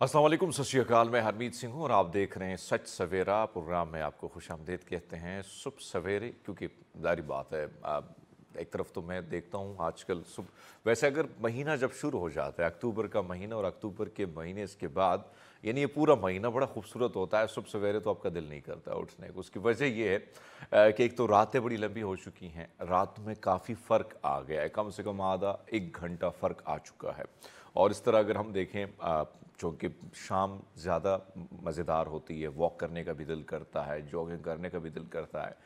असलम सत श्रीकाल मैं हरमीत सिंह हूँ और आप देख रहे हैं सच सवेरा प्रोग्राम में आपको खुश आमदेद कहते हैं सुबह सवेरे क्योंकि जारी बात है आप एक तरफ तो मैं देखता हूँ आजकल सुबह वैसे अगर महीना जब शुरू हो जाता है अक्टूबर का महीना और अक्टूबर के महीने इसके बाद यानी ये पूरा महीना बड़ा खूबसूरत होता है सुबह सवेरे तो आपका दिल नहीं करता उठने को उसकी वजह ये है कि एक तो रातें बड़ी लंबी हो चुकी हैं रात में काफ़ी फ़र्क आ गया है कम से कम आधा एक घंटा फ़र्क आ चुका है और इस तरह अगर हम देखें चूँकि शाम ज़्यादा मज़ेदार होती है वॉक करने का भी दिल करता है जॉगिंग करने का भी दिल करता है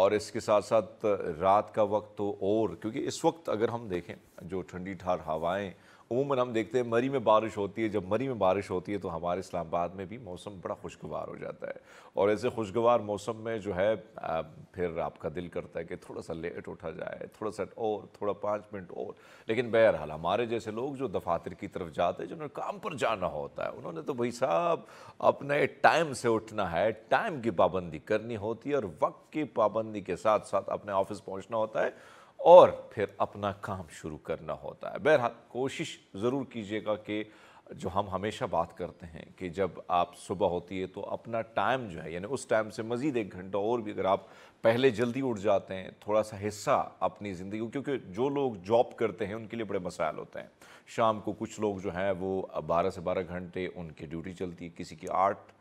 और इसके साथ साथ रात का वक्त तो और क्योंकि इस वक्त अगर हम देखें जो ठंडी ठार हवाएं अमूमन हम देखते हैं मरी में बारिश होती है जब मरी में बारिश होती है तो हमारे इस्लामाबाद में भी मौसम बड़ा खुशगवार हो जाता है और ऐसे खुशगवार मौसम में जो है फिर आपका दिल करता है कि थोड़ा सा लेट उठा जाए थोड़ा सा और थोड़ा पाँच मिनट और लेकिन बहरहाल हमारे जैसे लोग जो दफातर की तरफ जाते हैं जिन्होंने काम पर जाना होता है उन्होंने तो भाई साहब अपने टाइम से उठना है टाइम की पाबंदी करनी होती है और वक्त की पाबंदी के साथ साथ अपने ऑफिस पहुँचना होता है और फिर अपना काम शुरू करना होता है बहरहाल कोशिश ज़रूर कीजिएगा कि जो हम हमेशा बात करते हैं कि जब आप सुबह होती है तो अपना टाइम जो है यानी उस टाइम से मज़ीद एक घंटा और भी अगर आप पहले जल्दी उठ जाते हैं थोड़ा सा हिस्सा अपनी ज़िंदगी क्योंकि जो लोग जॉब करते हैं उनके लिए बड़े मसाइल होते हैं शाम को कुछ लोग जो हैं वो बारह से बारह घंटे उनकी ड्यूटी चलती है किसी की आठ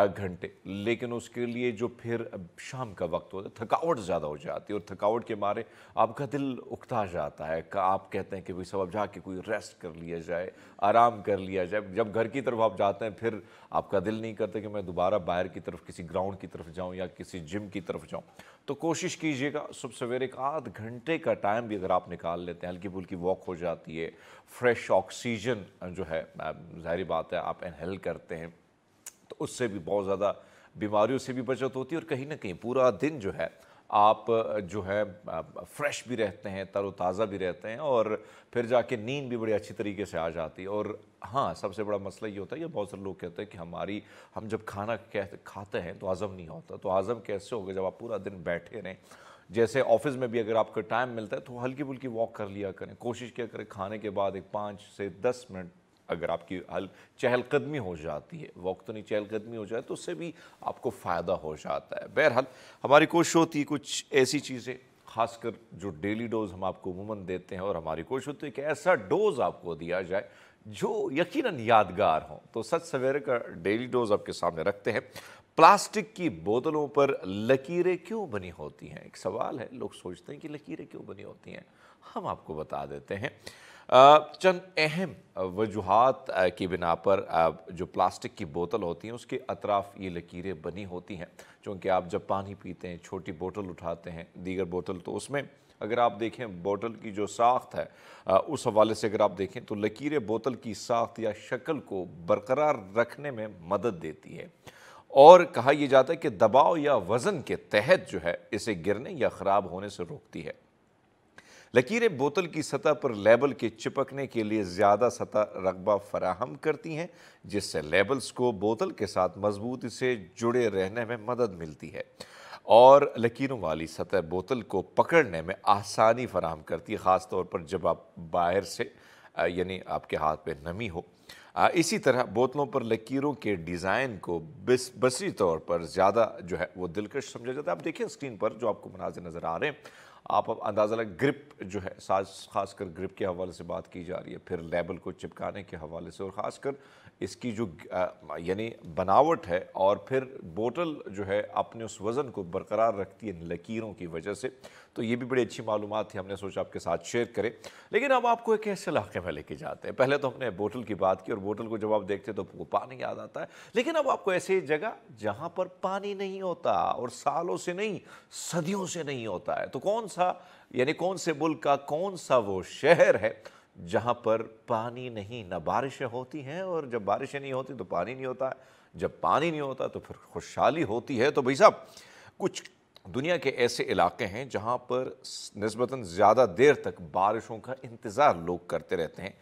घंटे लेकिन उसके लिए जो फिर शाम का वक्त होता है थकावट ज़्यादा हो जाती है और थकावट के मारे आपका दिल उकता जाता है आप कहते हैं कि भाई सब अब जाके कोई रेस्ट कर लिया जाए आराम कर लिया जाए जब घर की तरफ आप जाते हैं फिर आपका दिल नहीं करता कि मैं दोबारा बाहर की तरफ किसी ग्राउंड की तरफ जाऊँ या किसी जिम की तरफ जाऊँ तो कोशिश कीजिएगा सुबह सवेरे एक आध घंटे का टाइम भी अगर आप निकाल लेते हैं हल्की फुल्की वॉक हो जाती है फ्रेश ऑक्सीजन जो है जाहिर बात है आप इनहेल करते हैं तो उससे भी बहुत ज़्यादा बीमारियों से भी बचत होती है और कहीं ना कहीं पूरा दिन जो है आप जो है फ्रेश भी रहते हैं तरोताज़ा भी रहते हैं और फिर जाके नींद भी बड़ी अच्छी तरीके से आ जाती है और हाँ सबसे बड़ा मसला ये होता है कि बहुत सारे लोग कहते हैं कि हमारी हम जब खाना कहते खाते हैं तो हज़म नहीं होता तो हज़म कैसे होगा जब आप पूरा दिन बैठे रहें जैसे ऑफिस में भी अगर आपको टाइम मिलता है तो हल्की फुल्की वॉक कर लिया करें कोशिश किया करें खाने के बाद एक पाँच से दस मिनट अगर आपकी हल चहलकदमी हो जाती है वक्तनी तो चहलकदमी हो जाए तो उससे भी आपको फ़ायदा हो जाता है बहरहाल हमारी कोशिश होती है कुछ ऐसी चीज़ें खासकर जो डेली डोज हम आपको उमूमन देते हैं और हमारी कोशिश होती है कि ऐसा डोज आपको दिया जाए जो यकीनन यादगार हो तो सच सवेरे का डेली डोज आपके सामने रखते हैं प्लास्टिक की बोतलों पर लकीरें क्यों बनी होती हैं एक सवाल है लोग सोचते हैं कि लकीरें क्यों बनी होती हैं हम आपको बता देते हैं चंद अहम वजूहत की बिना पर जो प्लास्टिक की बोतल होती हैं उसके अतराफ ये लकीरें बनी होती हैं चूँकि आप जब पानी पीते हैं छोटी बोतल उठाते हैं दीगर बोतल तो उसमें अगर आप देखें बोतल की जो साख्त है उस हवाले से अगर आप देखें तो लकीरें बोतल की साख्त या शक्ल को बरकरार रखने में मदद देती है और कहा यह जाता है कि दबाव या वज़न के तहत जो है इसे गिरने या ख़राब होने से रोकती है लकीरें बोतल की सतह पर लेबल के चिपकने के लिए ज़्यादा सतह रकबा फराहम करती हैं जिससे लेबल्स को बोतल के साथ मजबूती से जुड़े रहने में मदद मिलती है और लकीरों वाली सतह बोतल को पकड़ने में आसानी फराहम करती है ख़ास तौर पर जब आप बाहर से यानी आपके हाथ पे नमी हो इसी तरह बोतलों पर लकीरों के डिज़ाइन को बस बसी तौर पर ज़्यादा जो है वो दिलकश समझा जाता है आप देखें स्क्रीन पर जो आपको मनाजिर नज़र आ रहे हैं आप अब अंदाज़ा लगे ग्रिप जो है साज खासकर ग्रिप के हवाले से बात की जा रही है फिर लेबल को चिपकाने के हवाले से और ख़ासकर इसकी जो यानी बनावट है और फिर बोतल जो है अपने उस वज़न को बरकरार रखती है लकीरों की वजह से तो ये भी बड़ी अच्छी मालूम थी हमने सोचा आपके साथ शेयर करें लेकिन अब आपको एक ऐसे इलाके में लेके जाते हैं पहले तो हमने बोतल की बात की और बोतल को जब आप देखते हैं तो आपको पानी याद आता है लेकिन अब आपको ऐसे जगह जहाँ पर पानी नहीं होता और सालों से नहीं सदियों से नहीं होता है तो कौन सा यानी कौन से मुल्क का कौन सा वो शहर है जहाँ पर पानी नहीं ना बारिशें होती हैं और जब बारिशें नहीं होती तो पानी नहीं होता जब पानी नहीं होता तो फिर खुशहाली होती है तो भाई साहब कुछ दुनिया के ऐसे इलाके हैं जहाँ पर नस्बता ज़्यादा देर तक बारिशों का इंतज़ार लोग करते रहते हैं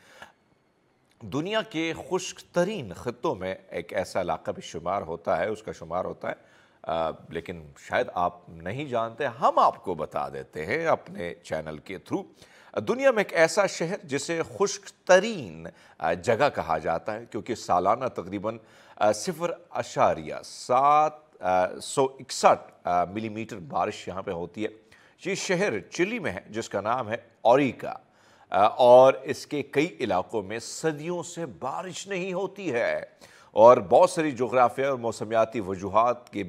दुनिया के खुश्क तरीन ख़त्ों में एक ऐसा इलाका भी शुमार होता है उसका शुमार होता है आ, लेकिन शायद आप नहीं जानते हम आपको बता देते हैं अपने चैनल के थ्रू दुनिया में एक ऐसा शहर जिसे खुश्क तरीन जगह कहा जाता है क्योंकि सालाना तकरीबन सिफर अशारिया सात सौ इकसठ मिलीमीटर बारिश यहाँ पे होती है ये शहर चिली में है जिसका नाम है औरिका और इसके कई इलाकों में सदियों से बारिश नहीं होती है और बहुत सारी जोग्राफिया और मौसमियाती वजूहत के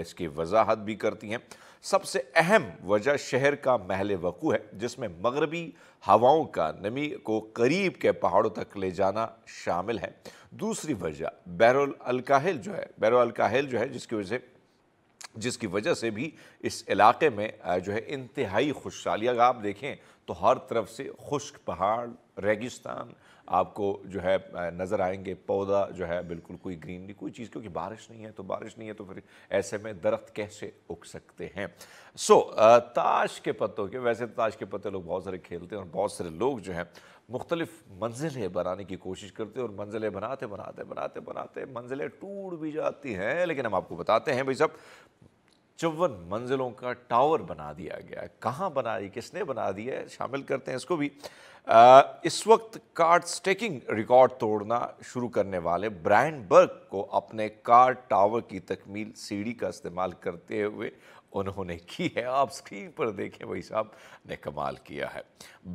इसकी वजाहत भी करती हैं सबसे अहम वजह शहर का महल वकू है जिसमें मगरबी हवाओं का नमी को करीब के पहाड़ों तक ले जाना शामिल है दूसरी वजह बैरोल अलकाहल जो है बैरोल अलकाहल जो है जिसकी वजह से जिसकी वजह से भी इस इलाके में जो है इंतहाई खुशहाली अगर आप देखें तो हर तरफ से खुश्क पहाड़ रेगिस्तान आपको जो है नज़र आएंगे पौधा जो है बिल्कुल कोई ग्रीनरी कोई चीज़ क्योंकि बारिश नहीं है तो बारिश नहीं है तो फिर ऐसे में दरख्त कैसे उग सकते हैं सो so, ताश के पत्तों के वैसे तो ताश के पत्ते लोग बहुत सारे खेलते हैं और बहुत सारे लोग जो हैं मुख्तलिफ मंजिलें बनाने की कोशिश करते हैं और मंजिलें बनाते बनाते बनाते बनाते मंजिलें टूट भी जाती हैं लेकिन हम आपको बताते हैं भाई सब चौवन मंजिलों का टावर बना दिया गया है कहाँ बनाई किसने बना दिया है शामिल करते हैं इसको भी इस वक्त कार्ड स्टेकिंग रिकॉर्ड तोड़ना शुरू करने वाले ब्रांड बर्ग को अपने कार्ड टावर की तकमील सीढ़ी का इस्तेमाल करते हुए उन्होंने की है आप स्क्रीन पर देखें भाई साहब ने कमाल किया है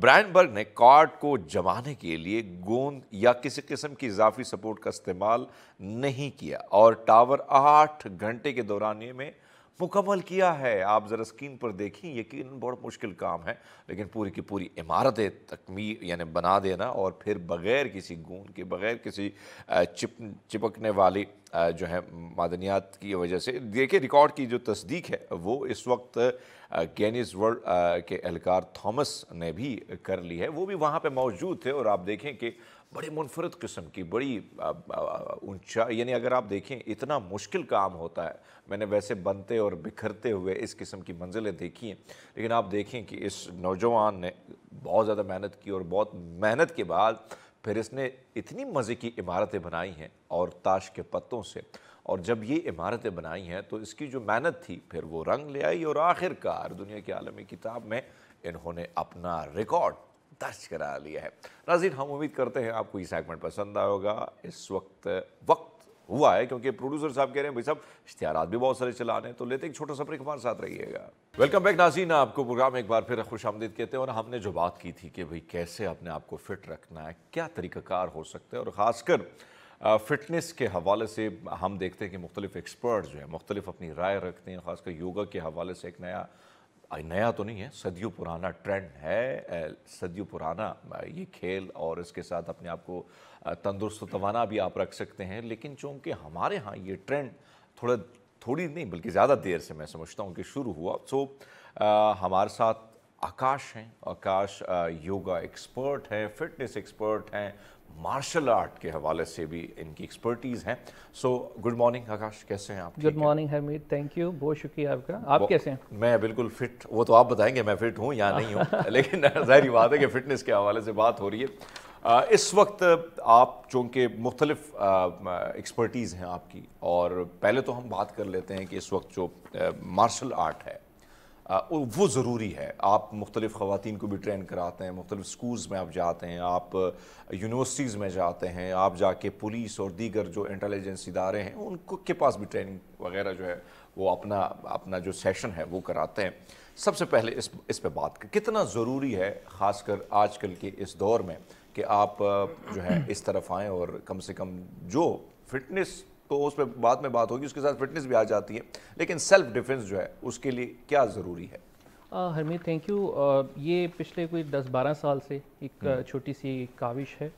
ब्रैंडबर्ग ने कार्ड को जमाने के लिए गोंद या किसी किस्म की इजाफी सपोर्ट का इस्तेमाल नहीं किया और टावर आठ घंटे के दौरान में मुकम्मल किया है आप ज़रा स्क्रीन पर देखें यकीन बहुत मुश्किल काम है लेकिन पूरी की पूरी इमारतें तकमी यानी बना देना और फिर बग़ैर किसी गूंद के बग़ैर किसी चिप चिपकने वाली जो है मादनियात की वजह से देखिए रिकॉर्ड की जो तस्दीक है वो इस वक्त गैनिस वर्ल्ड के एहलकार थॉमस ने भी कर ली है वो भी वहाँ पर मौजूद थे और आप देखें कि बड़े मुनफरद किस्म की बड़ी ऊंचा यानी अगर आप देखें इतना मुश्किल काम होता है मैंने वैसे बनते और बिखरते हुए इस किस्म की मंजिलें देखी हैं लेकिन आप देखें कि इस नौजवान ने बहुत ज़्यादा मेहनत की और बहुत मेहनत के बाद फिर इसने इतनी मज़े की इमारतें बनाई हैं और ताश के पत्तों से और जब ये इमारतें बनाई हैं तो इसकी जो मेहनत थी फिर वो रंग ले आई और आखिरकार दुनिया के आलमी किताब में इन्होंने अपना रिकॉर्ड दर्ज करा लिया है नाजिन हम उम्मीद करते हैं आपको ये सेगमेंट पसंद आया होगा इस वक्त वक्त हुआ है क्योंकि प्रोड्यूसर साहब कह रहे हैं भाई साहब इश्तहार भी बहुत सारे चलाने तो लेते हैं छोटा सा ब्रेक हमारे साथ रहिएगा वेलकम बैक नाजीन आपको प्रोग्राम एक बार फिर खुश आमदीद कहते हैं और हमने जो बात की थी कि भाई कैसे अपने आप को फिट रखना है क्या तरीक़ाकार हो सकते हैं और ख़ासकर फ़िटनेस के हवाले से हम देखते हैं कि मुख्तलिफ एक्सपर्ट जो है मुख्तलिफ अपनी राय रखते हैं ख़ासकर योगा के हवाले से एक नया नया तो नहीं है सदियों पुराना ट्रेंड है सदियों पुराना ये खेल और इसके साथ अपने आप को तंदुरुस्त तो तवाना भी आप रख सकते हैं लेकिन चूँकि हमारे यहाँ ये ट्रेंड थोड़ा थोड़ी नहीं बल्कि ज़्यादा देर से मैं समझता हूँ कि शुरू हुआ सो तो, आ, हमारे साथ आकाश हैं आकाश योगा एक्सपर्ट हैं फिटनेस एक्सपर्ट हैं मार्शल आर्ट के हवाले से भी इनकी एक्सपर्टीज हैं सो गुड मॉर्निंग आकाश कैसे हैं आप good morning Harmeet thank you बहुत शुक्रिया आपका आप कैसे हैं मैं बिल्कुल फिट वो तो आप बताएंगे मैं फिट हूँ या नहीं हूँ लेकिन जहरी बात है कि फिटनेस के हवाले से बात हो रही है आ, इस वक्त आप चूँकि मुख्तलिफ एक्सपर्टीज़ हैं आपकी और पहले तो हम बात कर लेते हैं कि इस वक्त जो मार्शल आर्ट है वो ज़रूरी है आप मुख्तलिफ़ ख़वान को भी ट्रेन कराते हैं मुख्तलिफ़ स्कूल्स में आप जाते हैं आप यूनिवर्सिटीज़ में जाते हैं आप जाके पुलिस और दीगर जो इंटेलिजेंस इदारे हैं उनको के पास भी ट्रेनिंग वगैरह जो है वो अपना अपना जो सेशन है वो कराते हैं सबसे पहले इस इस पर बात कर कितना ज़रूरी है ख़ासकर आजकल के इस दौर में कि आप जो है इस तरफ आएँ और कम से कम जो फिटनेस तो उस पर बाद में बात होगी उसके साथ फिटनेस भी आ जाती है लेकिन सेल्फ डिफेंस जो है उसके लिए क्या ज़रूरी है हरमीत थैंक यू ये पिछले कोई 10-12 साल से एक हम्म। छोटी सी काविश है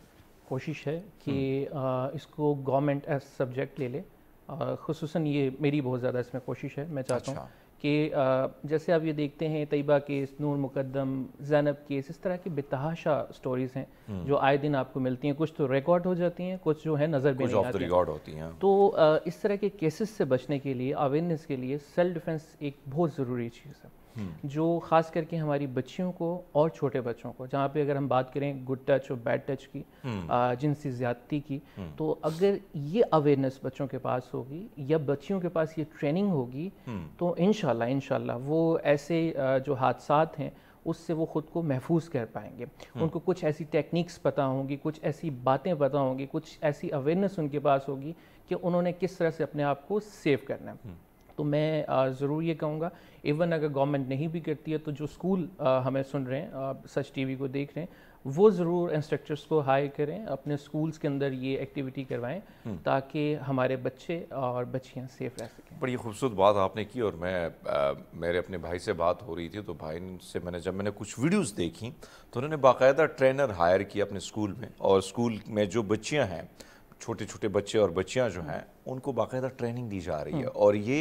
कोशिश है कि आ, हम्म। इसको गवर्नमेंट एज सब्जेक्ट ले ले खूस ये मेरी बहुत ज़्यादा इसमें कोशिश है मैं चाहता अच्छा। हूँ कि जैसे आप ये देखते हैं तयबा केस नूर मुकदम जैनब केस इस तरह की बेतहाशा स्टोरीज हैं हम्म। जो आए दिन आपको मिलती हैं कुछ तो रिकॉर्ड हो जाती हैं कुछ जो है नज़र भी नहीं आती रिकॉर्ड होती हैं तो इस तरह के केसेस से बचने के लिए अवेयरनेस के लिए सेल्फ डिफेंस एक बहुत ज़रूरी चीज़ है हम्म। जो खास करके हमारी बच्चियों को और छोटे बच्चों को जहाँ पे अगर हम बात करें गुड टच और बैड टच की हम्म। जिनसी ज्यादती की हम्म। तो अगर ये अवेयरनेस बच्चों के पास होगी या बच्चियों के पास ये ट्रेनिंग होगी तो इन शाला वो ऐसे जो हादसा हैं उससे वो ख़ुद को महफूज कर पाएंगे उनको कुछ ऐसी टेक्निक्स पता होंगी कुछ ऐसी बातें पता होंगी कुछ ऐसी अवेयरनेस उनके पास होगी कि उन्होंने किस तरह से अपने आप को सेव करना है तो मैं ज़रूर ये कहूँगा इवन अगर गवर्नमेंट नहीं भी करती है तो जो स्कूल हमें सुन रहे हैं सच टी को देख रहे हैं वो ज़रूर इंस्ट्रक्टर्स को हायर करें अपने स्कूल्स के अंदर ये एक्टिविटी करवाएं हम्म। ताकि हमारे बच्चे और बच्चियां सेफ रह सकें बड़ी खूबसूरत बात आपने की और मैं आ, मेरे अपने भाई से बात हो रही थी तो भाई से मैंने जब मैंने कुछ वीडियोस देखी तो उन्होंने बाकायदा ट्रेनर हायर किया अपने स्कूल में और स्कूल में जो बच्चियाँ हैं छोटे छोटे बच्चे और बच्चियाँ जो हैं उनको बाकायदा ट्रेनिंग दी जा रही है हम्म। और ये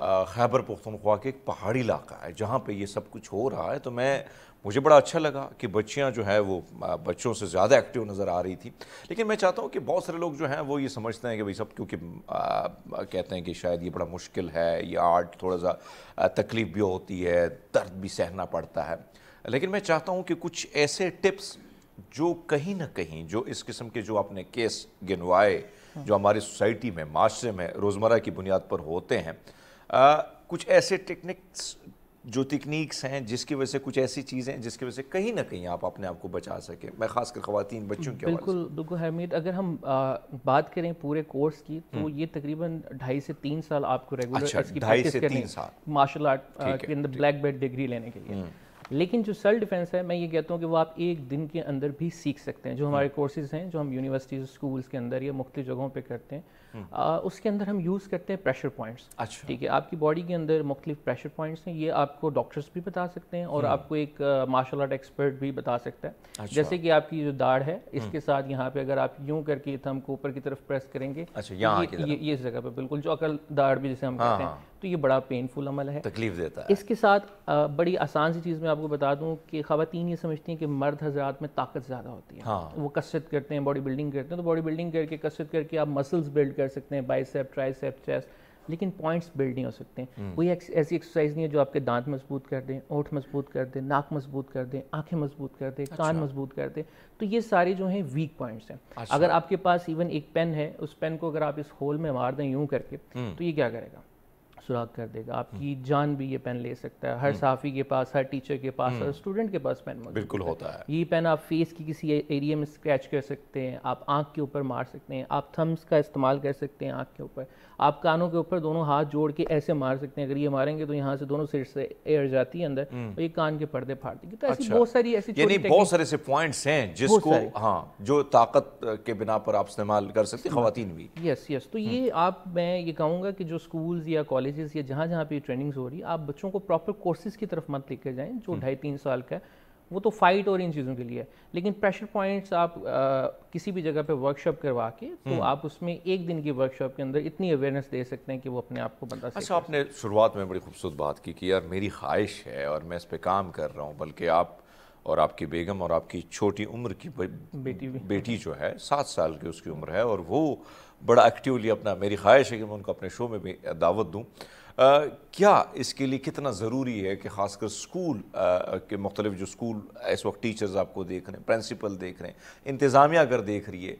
खैबर पुख्तनख्वा के एक पहाड़ी इलाका है जहाँ पे ये सब कुछ हो रहा है तो मैं मुझे बड़ा अच्छा लगा कि बच्चियाँ जो है वो बच्चों से ज़्यादा एक्टिव नज़र आ रही थी लेकिन मैं चाहता हूँ कि बहुत सारे लोग जो हैं वो ये समझते हैं कि भाई सब क्योंकि कहते हैं कि शायद ये बड़ा मुश्किल है ये आर्ट थोड़ा सा तकलीफ़ भी होती है दर्द भी सहना पड़ता है लेकिन मैं चाहता हूँ कि कुछ ऐसे टिप्स जो कहीं ना कहीं जो इस किस्म के जो आपने केस गिनवाए जो हमारी सोसाइटी में माशरे में रोज़मर्रा की बुनियाद पर होते हैं आ, कुछ ऐसे टेक्निक्स जो टेक्निक्स हैं जिसकी वजह से कुछ ऐसी चीज़ें हैं जिसकी वजह से कहीं ना कहीं आप अपने आप को बचा सकें मैं खासकर ख़वान बच्चों की बिल्कुल बिल्कुल हरमीत अगर हम आ, बात करें पूरे कोर्स की तो हम्म। ये तकरीबन ढाई से तीन साल आपको रेगुलर अच्छा, इसकी प्रैक्टिस करनी मार्शल आर्ट के अंदर ब्लैक बेल्ट डिग्री लेने के लिए हम्म। लेकिन जो सेल्फ डिफेंस है मैं ये कहता हूँ कि वो आप एक दिन के अंदर भी सीख सकते हैं जो हमारे कोर्सेज़ हम्म। हैं जो हम यूनिवर्सिटीज़ स्कूल्स के अंदर या मुख्तु जगहों पर करते हैं आ, उसके अंदर हम यूज़ करते हैं प्रेशर पॉइंट्स अच्छा ठीक है आपकी बॉडी के अंदर मुख्तलिफ प्रेशर पॉइंट्स हैं ये आपको डॉक्टर्स भी बता सकते हैं और हम्म। आपको एक मार्शल आर्ट एक्सपर्ट भी बता सकता है अच्छा। जैसे कि आपकी जो दाढ़ है हम्म। इसके साथ यहाँ पे अगर आप यूं करके थम को ऊपर की तरफ प्रेस करेंगे अच्छा ये इस जगह पर बिल्कुल जो अकल दाढ़ भी जैसे हम हाँ, कहते हैं हाँ। तो ये बड़ा पेनफुल अमल है तकलीफ देता है इसके साथ बड़ी आसान सी चीज़ मैं आपको बता दूं कि खातन ये समझती हैं कि मर्द हजरात में ताकत ज़्यादा होती है हाँ। वो कसरत करते हैं बॉडी बिल्डिंग करते हैं तो बॉडी बिल्डिंग करके कसरत करके आप मसल्स बिल्ड कर कर सकते हैं बाइसेप ट्राइसेप चेस्ट लेकिन पॉइंट्स बिल्ड नहीं हो सकते हैं हम्म। कोई ऐसी एक्सरसाइज नहीं है जो आपके दांत मजबूत कर दें ओठ मजबूत कर दें नाक मजबूत कर दें आंखें मजबूत कर दें अच्छा। कान मजबूत कर दें तो ये सारे जो हैं वीक पॉइंट्स हैं अच्छा। अगर आपके पास इवन एक पेन है उस पेन को अगर आप इस होल में मार दें यूं करके हम्म। तो ये क्या करेगा सुराग कर देगा हम्म। आपकी जान भी ये पेन ले सकता है हर हम्म। साफ़ी के पास हर टीचर के पास हर हम्म। स्टूडेंट के पास पेन बिल्कुल होता है ये पेन आप फेस की किसी एरिया में स्क्रैच कर सकते हैं आप आँख के ऊपर मार सकते हैं आप थम्स का इस्तेमाल कर सकते हैं आँख के ऊपर आप कानों के ऊपर दोनों हाथ जोड़ के ऐसे मार सकते हैं अगर ये मारेंगे तो यहाँ से दोनों सिर से एयर जाती है अंदर और तो हम्म। ये कान के पर्दे फाड़ देंगे तो ऐसी अच्छा। बहुत सारी ऐसी यानी बहुत सारे ऐसे पॉइंट्स हैं जिसको हाँ जो ताकत के बिना पर आप इस्तेमाल कर सकते हाँ। खातन भी यस यस तो ये हम्म। आप मैं ये कहूँगा कि जो स्कूल या कॉलेजेस या जहाँ जहाँ पे ट्रेनिंग्स हो रही है आप बच्चों को प्रॉपर कोर्सेज की तरफ मत लेकर जाएं जो हम्म। ढाई तीन साल का है वो तो फाइट और इन चीज़ों के लिए है लेकिन प्रेशर पॉइंट्स आप आ, किसी भी जगह पे वर्कशॉप करवा के तो हम्म। आप उसमें एक दिन की वर्कशॉप के अंदर इतनी अवेयरनेस दे सकते हैं कि वो अपने आप को बंदा अच्छा आपने शुरुआत में बड़ी खूबसूरत बात की कि यार मेरी ख्वाहिश है और मैं इस पर काम कर रहा हूँ बल्कि आप और आपकी बेगम और आपकी छोटी उम्र की बेटी बेटी जो है सात साल की उसकी उम्र है और वो बड़ा एक्टिवली अपना मेरी ख्वाहिश है कि मैं उनको अपने शो में भी दावत दूँ क्या इसके लिए कितना ज़रूरी है कि खासकर स्कूल के मुख्तलि जो स्कूल इस वक्त टीचर्स आपको देख रहे हैं प्रिंसिपल देख रहे हैं इंतज़ामिया अगर देख रही है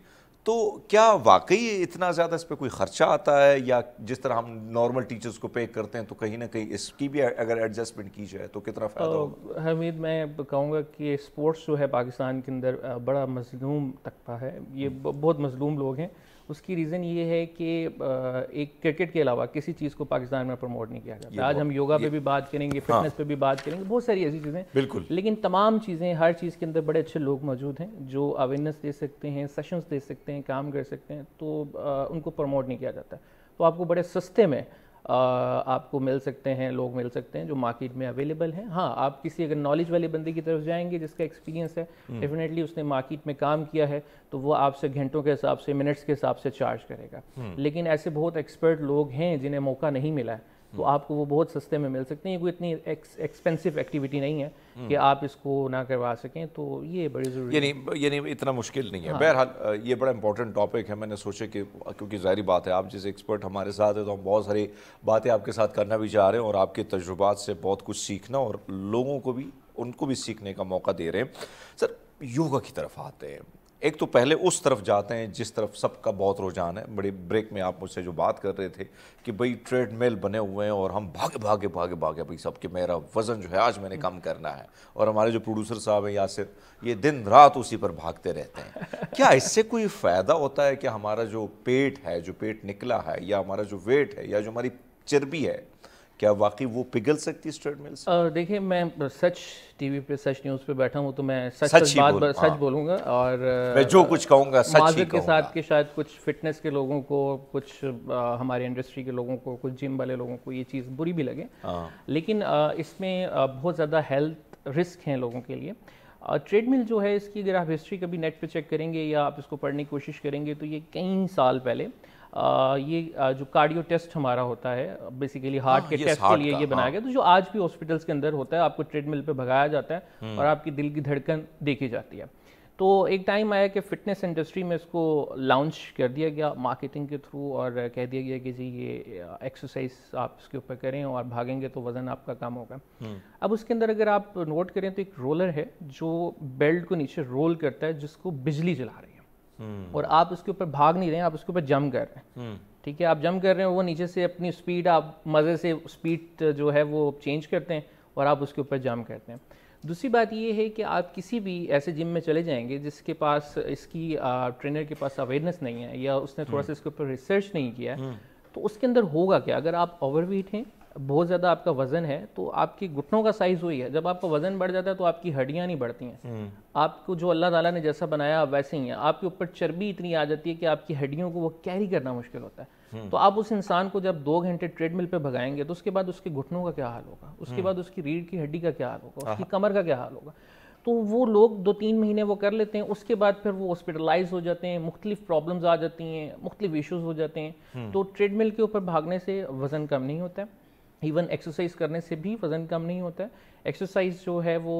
तो क्या वाकई इतना ज़्यादा इस पर कोई ख़र्चा आता है या जिस तरह हम नॉर्मल टीचर्स को पे करते हैं तो कहीं ना कहीं इसकी भी अगर एडजस्टमेंट की जाए तो कितना फ़ायदा तो हमीद मैं कहूँगा कि स्पोर्ट्स जो है पाकिस्तान के अंदर बड़ा मजलूम तकबा है ये हम्म। बहुत मजलूम लोग हैं उसकी रीज़न ये है कि एक क्रिकेट के अलावा किसी चीज़ को पाकिस्तान में प्रमोट नहीं किया जाता आज हम योगा पे भी बात करेंगे फिटनेस हाँ। पे भी बात करेंगे बहुत सारी ऐसी चीज़ें बिल्कुल लेकिन तमाम चीज़ें हर चीज़ के अंदर बड़े अच्छे लोग मौजूद हैं जो अवेयरनेस दे सकते हैं सेशंस दे सकते हैं काम कर सकते हैं तो आ, उनको प्रमोट नहीं किया जाता तो आपको बड़े सस्ते में आपको मिल सकते हैं लोग मिल सकते हैं जो मार्केट में अवेलेबल हैं हाँ आप किसी अगर नॉलेज वाले बंदे की तरफ जाएंगे जिसका एक्सपीरियंस है डेफिनेटली हम्म। उसने मार्केट में काम किया है तो वो आपसे घंटों के हिसाब से मिनट्स के हिसाब से चार्ज करेगा हम्म। लेकिन ऐसे बहुत एक्सपर्ट लोग हैं जिन्हें मौका नहीं मिला है तो आपको वो बहुत सस्ते में मिल सकते हैं कोई इतनी एक्सपेंसिव एक्टिविटी नहीं है हम्म। कि आप इसको ना करवा सकें तो ये बड़ी ज़रूरी यानी यानी इतना मुश्किल नहीं है हाँ। बहरहाल ये बड़ा इंपॉर्टेंट टॉपिक है मैंने सोचा कि क्योंकि जाहिर बात है आप जैसे एक्सपर्ट हमारे साथ है तो हम बहुत सारी बातें आपके साथ करना भी चाह रहे हैं और आपके तजुर्बात से बहुत कुछ सीखना और लोगों को भी उनको भी सीखने का मौका दे रहे हैं सर योगा की तरफ आते हैं एक तो पहले उस तरफ जाते हैं जिस तरफ सबका बहुत रुझान है बड़े ब्रेक में आप मुझसे जो बात कर रहे थे कि भाई ट्रेडमिल बने हुए हैं और हम भागे भागे भागे भागे भाई सबके मेरा वजन जो है आज मैंने कम करना है और हमारे जो प्रोड्यूसर साहब हैं यासिर ये दिन रात उसी पर भागते रहते हैं क्या इससे कोई फ़ायदा होता है कि हमारा जो पेट है जो पेट निकला है या हमारा जो वेट है या जो हमारी चर्बी है क्या वाकई वो पिघल सकती स्ट्रेट मिल देखिए मैं सच टीवी पे सच न्यूज़ पे बैठा हूँ तो मैं सच सच, बात बोल, सच हाँ। बोलूंगा और मैं जो कुछ कहूँगा सच ही के साथ के शायद कुछ फिटनेस के लोगों को कुछ आ, हमारे इंडस्ट्री के लोगों को कुछ जिम वाले लोगों को ये चीज़ बुरी भी लगे हाँ। लेकिन इसमें बहुत ज़्यादा हेल्थ रिस्क है लोगों के लिए ट्रेडमिल जो है इसकी अगर आप हिस्ट्री कभी नेट पे चेक करेंगे या आप इसको पढ़ने की कोशिश करेंगे तो ये कई साल पहले ये जो कार्डियो टेस्ट हमारा होता है बेसिकली हार्ट के टेस्ट के लिए ये बनाया हाँ। गया तो जो आज भी हॉस्पिटल्स के अंदर होता है आपको ट्रेडमिल पे भगाया जाता है हम्म। और आपकी दिल की धड़कन देखी जाती है तो एक टाइम आया कि फिटनेस इंडस्ट्री में इसको लॉन्च कर दिया गया मार्केटिंग के थ्रू और कह दिया गया कि जी ये एक्सरसाइज आप इसके ऊपर करें और भागेंगे तो वज़न आपका कम होगा हम्म। अब उसके अंदर अगर आप नोट करें तो एक रोलर है जो बेल्ट को नीचे रोल करता है जिसको बिजली जला रही है हम्म। और आप उसके ऊपर भाग नहीं रहे हैं आप उसके ऊपर जम कर रहे हैं हम्म। ठीक है आप जम कर रहे हैं वो नीचे से अपनी स्पीड आप मज़े से स्पीड जो है वो चेंज करते हैं और आप उसके ऊपर जम करते हैं दूसरी बात ये है कि आप किसी भी ऐसे जिम में चले जाएंगे जिसके पास इसकी आ, ट्रेनर के पास अवेयरनेस नहीं है या उसने थोड़ा हम्म। सा इसके ऊपर रिसर्च नहीं किया है तो उसके अंदर होगा क्या अगर आप ओवरवेट हैं बहुत ज़्यादा आपका वजन है तो आपकी घुटनों का साइज़ वही है जब आपका वजन बढ़ जाता है तो आपकी हड्डियाँ नहीं बढ़ती हैं हम्म। आपको जो अल्लाह ताला ने जैसा बनाया आप वैसे ही हैं आपके ऊपर चर्बी इतनी आ जाती है कि आपकी हड्डियों को वो कैरी करना मुश्किल होता है हम्म। तो आप उस इंसान को जब दो घंटे ट्रेडमिल पर भगाएंगे तो उसके बाद उसके घुटनों का क्या हाल होगा उसके हम्म। बाद उसकी रीढ़ की हड्डी का क्या हाल होगा उसकी कमर का क्या हाल होगा तो वो लोग दो तीन महीने वो कर लेते हैं उसके बाद फिर वो हॉस्पिटलाइज हो जाते हैं मुख्तलिफ प्रॉब्लम्स आ जाती हैं मुख्तलिफ इश्यूज हो जाते हैं तो ट्रेडमिल के ऊपर भागने से वज़न कम नहीं होता है इवन एक्सरसाइज करने से भी वजन कम नहीं होता है एक्सरसाइज जो है वो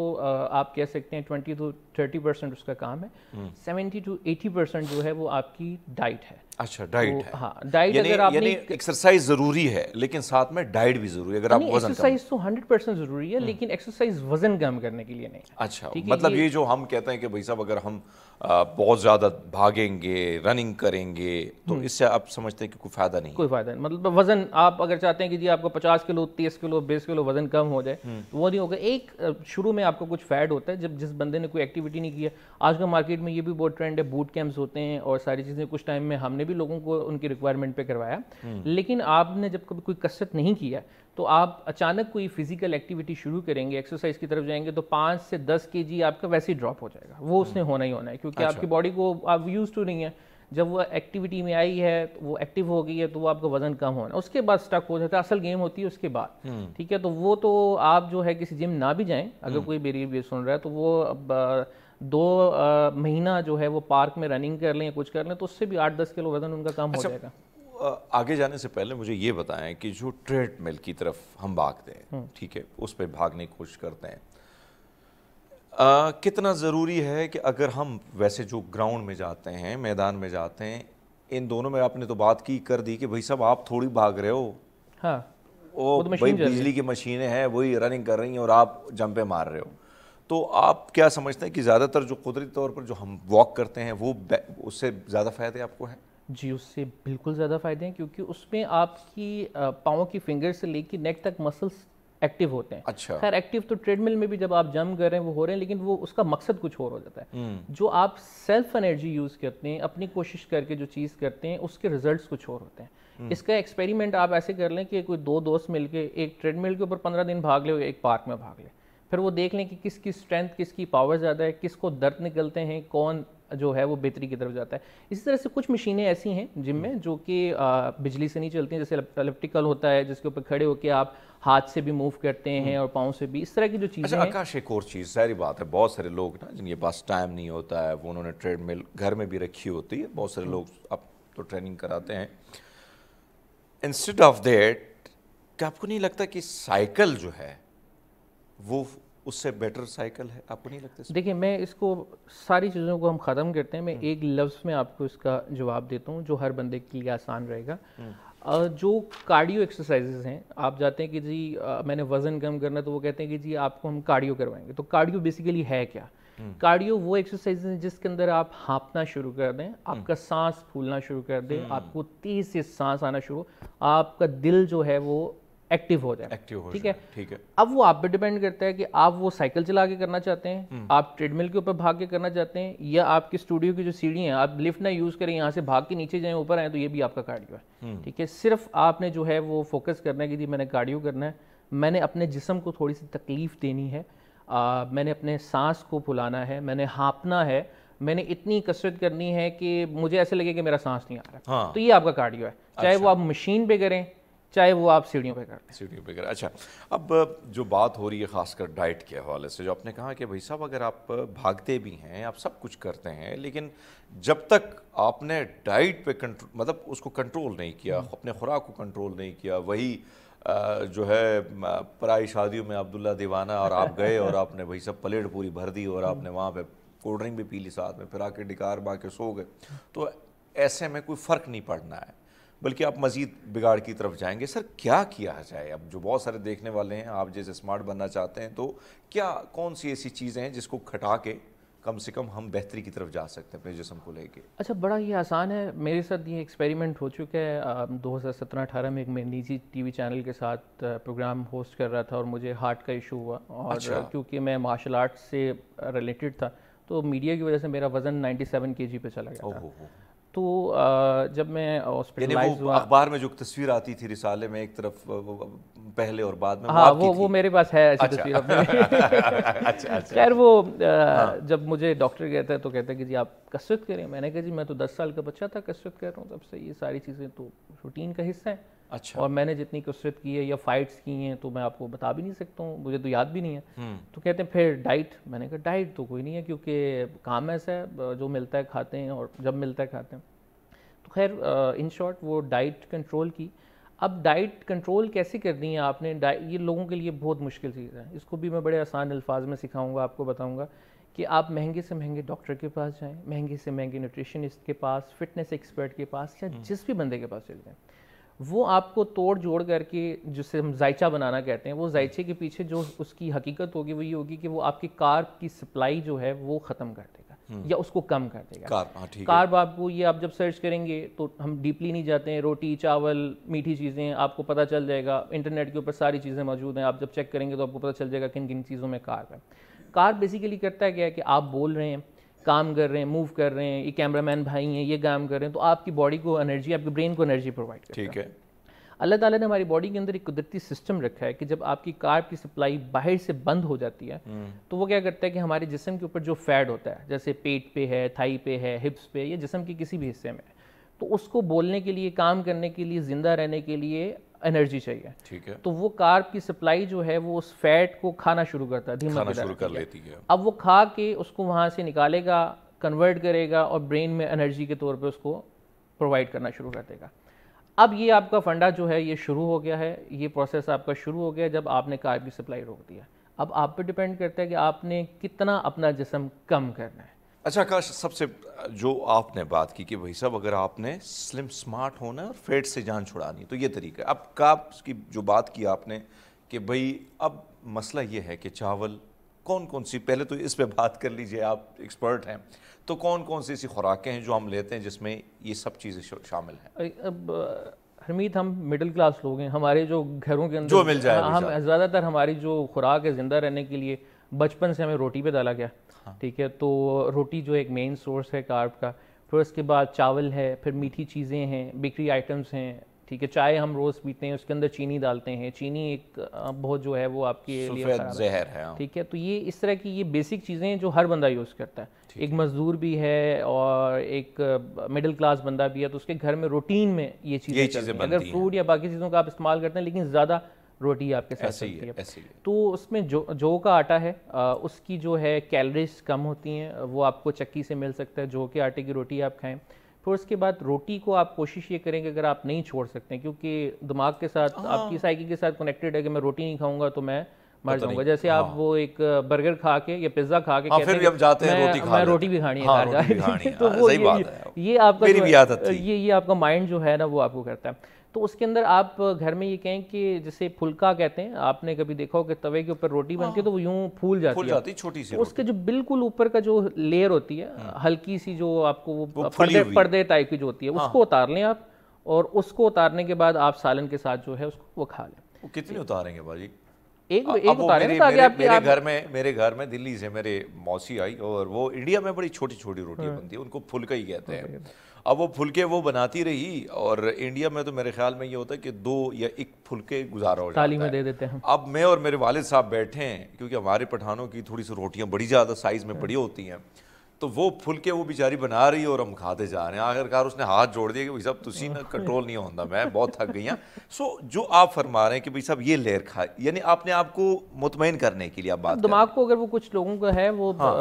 आप कह सकते हैं ट्वेंटी टू थर्टी परसेंट उसका काम है सेवेंटी टू एटी परसेंट जो है वो आपकी डाइट है अच्छा डाइट तो, है हाँ डाइट अगर आपने एक्सरसाइज जरूरी है लेकिन साथ में डाइट भी जरूरी है अगर आप वजन एक्सरसाइज तो हंड्रेड परसेंट जरूरी है हम्म। लेकिन एक्सरसाइज वजन कम करने के लिए नहीं अच्छा मतलब ये, ये जो हम कहते हैं कि भाई साहब अगर हम बहुत ज्यादा भागेंगे रनिंग करेंगे तो हम्म। इससे आप समझते हैं कि कोई फायदा नहीं कोई फायदा नहीं मतलब वजन आप अगर चाहते हैं कि जी आपको पचास किलो तीस किलो बीस किलो वजन कम हो जाए हम्म। तो वो नहीं होगा मतलब एक शुरू में आपको कुछ फैड होता है जब जिस बंदे ने कोई एक्टिविटी नहीं किया आज का मार्केट में ये भी बहुत ट्रेंड है बूट कैंप्स होते हैं और सारी चीज़ें कुछ टाइम में हमने भी लोगों को उनकी रिक्वायरमेंट पे करवाया हम्म। लेकिन आपने जब कभी कोई कसरत नहीं किया तो आप अचानक कोई फिजिकल एक्टिविटी शुरू करेंगे एक्सरसाइज की तरफ जाएंगे तो पाँच से दस के आपका वैसे ही ड्रॉप हो जाएगा वो हम्म। उसने होना ही होना है क्योंकि अच्छा। आपकी बॉडी को आप यूज़ टू नहीं है जब वो एक्टिविटी में आई है तो वो एक्टिव हो गई है तो वो आपका वजन कम होना उसके बाद स्टक हो जाता है असल गेम होती है उसके बाद हम्म। ठीक है तो वो तो आप जो है किसी जिम ना भी जाएं अगर हम्म। कोई बेरियर बेस सुन रहा है तो वो अब, दो आ, महीना जो है वो पार्क में रनिंग कर लें कुछ कर लें तो उससे भी आठ दस किलो वजन उनका कम अच्छा, हो जाएगा आगे जाने से पहले मुझे ये बताएं कि जो ट्रेडमिल की तरफ हम भागते हैं हम्म। ठीक है उस पर भागने की कोशिश करते हैं आ, कितना ज़रूरी है कि अगर हम वैसे जो ग्राउंड में जाते हैं मैदान में जाते हैं इन दोनों में आपने तो बात की कर दी कि भाई साहब आप थोड़ी भाग रहे हो हाँ वो तो भाई बिजली की मशीनें हैं वही रनिंग कर रही हैं और आप जंपे मार रहे हो तो आप क्या समझते हैं कि ज़्यादातर जो कुदरती तौर पर जो हम वॉक करते हैं वो उससे ज़्यादा फ़ायदे आपको हैं जी उससे बिल्कुल ज़्यादा फ़ायदे हैं क्योंकि उसमें आपकी पाँव की फिंगर से लेकर नेक तक मसल्स एक्टिव होते हैं अच्छा खैर एक्टिव तो ट्रेडमिल में भी जब आप जम कर रहे हैं वो हो रहे हैं लेकिन वो उसका मकसद कुछ और हो जाता है हम्म। जो आप सेल्फ एनर्जी यूज़ करते हैं अपनी कोशिश करके जो चीज़ करते हैं उसके रिजल्ट कुछ और होते हैं हम्म। इसका एक्सपेरिमेंट आप ऐसे कर लें कि कोई दो दोस्त मिलके एक ट्रेडमिल के ऊपर पंद्रह दिन भाग ले एक पार्क में भाग ले फिर वो देख लें कि किसकी स्ट्रेंथ किसकी पावर ज़्यादा है किसको दर्द निकलते हैं कौन जो है वो बेहतरी की तरफ जाता है इसी तरह से कुछ मशीनें ऐसी हैं जिम में जो कि बिजली से नहीं चलती हैं जैसे इलेक्ट्रिकल होता है जिसके ऊपर खड़े होकर आप हाथ से भी मूव करते हैं हम्म। और पाँव से भी इस तरह की जो चीज़ें अच्छा आकाश एक और चीज़ सारी बात है बहुत सारे लोग ना जिनके पास टाइम नहीं होता है वो उन्होंने ट्रेडमिल घर में भी रखी होती है बहुत सारे हम्म। लोग अब तो ट्रेनिंग कराते हैं इंस्टेड ऑफ दैट क्या आपको नहीं लगता कि साइकिल जो है वो उससे बेटर साइकिल है आपको नहीं लगता देखिए मैं इसको सारी चीज़ों को हम ख़त्म करते हैं मैं हम्म। एक लफ्ज़ में आपको इसका जवाब देता हूँ जो हर बंदे के लिए आसान रहेगा हम्म। जो कार्डियो एक्सरसाइजेज हैं आप जाते हैं कि जी मैंने वज़न कम करना तो वो कहते हैं कि जी आपको हम कार्डियो करवाएंगे तो कार्डियो बेसिकली है क्या कार्डियो हम्म। वो एक्सरसाइज है जिसके अंदर आप हाँपना शुरू कर दें आपका सांस फूलना शुरू कर दें आपको तेज़ से सांस आना शुरू आपका दिल जो है वो एक्टिव हो जाए एक्टिव हो ठीक है ठीक है अब वो आप पे डिपेंड करता है कि आप वो साइकिल चला के करना चाहते हैं हम्म। आप ट्रेडमिल के ऊपर भाग के करना चाहते हैं या आपके स्टूडियो की जो सीढ़ी है आप लिफ्ट ना यूज करें यहाँ से भाग के नीचे जाए ऊपर आए तो ये भी आपका कार्डियो है हम्म। ठीक है सिर्फ आपने जो है वो फोकस करना है कि जी मैंने कार्डियो करना है मैंने अपने जिसम को थोड़ी सी तकलीफ देनी है आ, मैंने अपने सांस को फुलाना है मैंने हाँपना है मैंने इतनी कसरत करनी है कि मुझे ऐसे लगे कि मेरा सांस नहीं आ रहा हाँ। तो ये आपका कार्डियो है चाहे अच्छा। वो आप मशीन पे करें चाहे वो आप सीढ़ियों पे कर सीढ़ियों पे कर अच्छा अब जो बात हो रही है खासकर डाइट के हवाले से जो आपने कहा कि भाई साहब अगर आप भागते भी हैं आप सब कुछ करते हैं लेकिन जब तक आपने डाइट पे कंट्रोल मतलब उसको कंट्रोल नहीं किया हम्म। अपने खुराक को कंट्रोल नहीं किया वही जो है पराई शादियों में अब्दुल्ला दीवाना और आप गए और आपने भाई सब प्लेट पूरी भर दी और आपने हम्म। वहाँ पे कोल्ड ड्रिंक भी पी ली साथ में फिर आके डिकार बा के सो गए तो ऐसे में कोई फ़र्क नहीं पड़ना है बल्कि आप मज़ीद बिगाड़ की तरफ जाएंगे सर क्या किया जाए अब जो बहुत सारे देखने वाले हैं आप जैसे स्मार्ट बनना चाहते हैं तो क्या कौन सी ऐसी चीज़ें हैं जिसको खटा के कम से कम हम बेहतरी की तरफ जा सकते हैं अपने जिसम को लेके अच्छा बड़ा ही आसान है मेरे साथ ये एक्सपेरिमेंट हो चुका है दो हज़ार सत्रह अठारह में एक मैं निजी टीवी चैनल के साथ प्रोग्राम होस्ट कर रहा था और मुझे हार्ट का इशू हुआ और अच्छा। क्योंकि मैं मार्शल आर्ट से रिलेटेड था तो मीडिया की वजह से मेरा वज़न 97 केजी पे चला गया था तो जब मैं हॉस्पिटलाइज हुआ अखबार में जो तस्वीर आती थी रिसाले में एक तरफ पहले और बाद में हाँ वो वो मेरे पास है ऐसी अच्छा। तस्वीर अच्छा, अच्छा। खैर वो हाँ। जब मुझे डॉक्टर कहता है तो कहता है कि जी आप कसरत करें मैंने कहा जी मैं तो दस साल का बच्चा था कसरत कर रहा हूँ तब से ये सारी चीज़ें तो रूटीन का हिस्सा है अच्छा और मैंने जितनी कसरत की है या फाइट्स की हैं तो मैं आपको बता भी नहीं सकता हूँ मुझे तो याद भी नहीं है हम्म। तो कहते हैं फिर डाइट मैंने कहा डाइट तो कोई नहीं है क्योंकि काम ऐसा है जो मिलता है खाते हैं और जब मिलता है खाते हैं तो खैर इन शॉर्ट वो डाइट कंट्रोल की अब डाइट कंट्रोल कैसे करनी है आपने ये लोगों के लिए बहुत मुश्किल चीज़ है इसको भी मैं बड़े आसान अल्फाज में सिखाऊंगा आपको बताऊंगा कि आप महंगे से महंगे डॉक्टर के पास जाएं महंगे से महंगे न्यूट्रिशनिस्ट के पास फिटनेस एक्सपर्ट के पास या हम्म। जिस भी बंदे के पास चले जाएँ वो आपको तोड़ जोड़ करके जिसे हम जायचा बनाना कहते हैं वो जायचे के पीछे जो उसकी हकीकत होगी वो ये होगी कि वो आपकी कार की सप्लाई जो है वो ख़त्म कर देगा हम्म। या उसको कम कर देगा कार हाँ, कार्ब आपको ये आप जब सर्च करेंगे तो हम डीपली नहीं जाते हैं रोटी चावल मीठी चीज़ें आपको पता चल जाएगा इंटरनेट के ऊपर सारी चीज़ें मौजूद हैं आप जब चेक करेंगे तो आपको पता चल जाएगा किन किन चीज़ों में कार्ब है कार्ब बेसिकली करता है क्या है कि आप बोल रहे हैं काम कर रहे हैं मूव कर रहे हैं ये कैमरामैन भाई हैं ये काम कर रहे हैं तो आपकी बॉडी को एनर्जी आपके ब्रेन को एनर्जी प्रोवाइड ठीक है अल्लाह ताला ने हमारी बॉडी के अंदर एक कुदरती सिस्टम रखा है कि जब आपकी कार्ब की सप्लाई बाहर से बंद हो जाती है हम्म। तो वो क्या करता है कि हमारे जिसम के ऊपर जो फैट होता है जैसे पेट पे है थाई पे है हिप्स पे या जिसम के किसी भी हिस्से में तो उसको बोलने के लिए काम करने के लिए ज़िंदा रहने के लिए एनर्जी चाहिए ठीक है तो वो कार्ब की सप्लाई जो है वो उस फैट को खाना शुरू करता है धीमा शुरू कर लेती है अब वो खा के उसको वहाँ से निकालेगा कन्वर्ट करेगा और ब्रेन में एनर्जी के तौर पर उसको प्रोवाइड करना शुरू कर देगा अब ये आपका फंडा जो है ये शुरू हो गया है ये प्रोसेस आपका शुरू हो गया जब आपने कार्ब की सप्लाई रोक दिया अब आप पे डिपेंड करता है कि आपने कितना अपना जिसम कम करना है अच्छा काश सबसे जो आपने बात की कि भाई साहब अगर आपने स्लिम स्मार्ट होना है और फेट से जान छुड़ानी तो ये तरीका है अब का की जो बात की आपने कि भाई अब मसला ये है कि चावल कौन कौन सी पहले तो इस पे बात कर लीजिए आप एक्सपर्ट हैं तो कौन कौन सी ऐसी खुराकें हैं जो हम लेते हैं जिसमें ये सब चीज़ें शामिल हैं अब हरमीत हम मिडिल क्लास लोग हैं हमारे जो घरों के अंदर जो मिल जाए हाँ, हम ज़्यादातर हमारी जो खुराक है ज़िंदा रहने के लिए बचपन से हमें रोटी पे डाला गया ठीक है तो रोटी जो एक मेन सोर्स है कार्ब का फिर उसके बाद चावल है फिर मीठी चीज़ें हैं बेकरी आइटम्स हैं ठीक है चाय हम रोज़ पीते हैं उसके अंदर चीनी डालते हैं चीनी एक बहुत जो है वो आपके लिए जहर है हाँ। ठीक है तो ये इस तरह की ये बेसिक चीज़ें हैं जो हर बंदा यूज़ करता है एक मजदूर भी है और एक मिडिल क्लास बंदा भी है तो उसके घर में रूटीन में ये चीज़ें अगर फ्रूट या बाकी चीज़ों का आप इस्तेमाल करते हैं लेकिन ज़्यादा रोटी आपके साथ ही है, है तो उसमें जो जो का आटा है आ, उसकी जो है कैलरीज कम होती हैं वो आपको चक्की से मिल सकता है जो के आटे की रोटी आप खाएं फिर उसके बाद रोटी को आप कोशिश ये करेंगे अगर आप नहीं छोड़ सकते क्योंकि दिमाग के साथ हाँ। आपकी साइकी के साथ कनेक्टेड है कि मैं रोटी नहीं खाऊंगा तो मैं मर जाऊंगा जैसे आप हाँ। वो एक बर्गर खा के या पिज्जा खा के हम हाँ, जाते हैं रोटी खा रोटी भी खानी है तो ये आपका ये आपका माइंड जो है ना वो आपको करता है तो उसके अंदर आप घर में ये कहें कि जैसे फुलका कहते हैं आपने कभी देखा हो कि तवे के ऊपर रोटी बनती है तो वो हाँ। यूं फूल जाती फूल जाती है छोटी सी तो उसके जो बिल्कुल ऊपर का जो लेयर होती है हाँ। हल्की सी जो आपको वो, वो पर्दे पर्दे टाइप की जो होती है हाँ। उसको उतार लें आप और उसको उतारने के बाद आप सालन के साथ जो है उसको वो खा लें कितनी उतारेंगे भाजी एक एक उतारे मेरे, मेरे, आपके मेरे घर में मेरे घर में दिल्ली से मेरे मौसी आई और वो इंडिया में बड़ी छोटी छोटी रोटियां बनती है उनको फुलका ही कहते हैं अब वो फुलके वो बनाती रही और इंडिया में तो मेरे ख्याल में ये होता है कि दो या एक फुलके गुजारा हो जाता है दे देते हैं अब मैं और मेरे वालिद साहब बैठे हैं क्योंकि हमारे पठानों की थोड़ी सी रोटियाँ बड़ी ज़्यादा साइज़ में हाँ। बड़ी होती हैं तो वो फुलके वो बेचारी बना रही है और हम खाते जा रहे हैं आखिरकार उसने हाथ जोड़ दिया कि भाई साहब तुम ना कंट्रोल नहीं होता मैं बहुत थक गई हूँ सो जो आप फरमा रहे हैं कि भाई साहब ये लेर खा यानी आपने आपको मुतमिन करने के लिए आप बात दिमाग को अगर वो कुछ लोगों का है वो हाँ।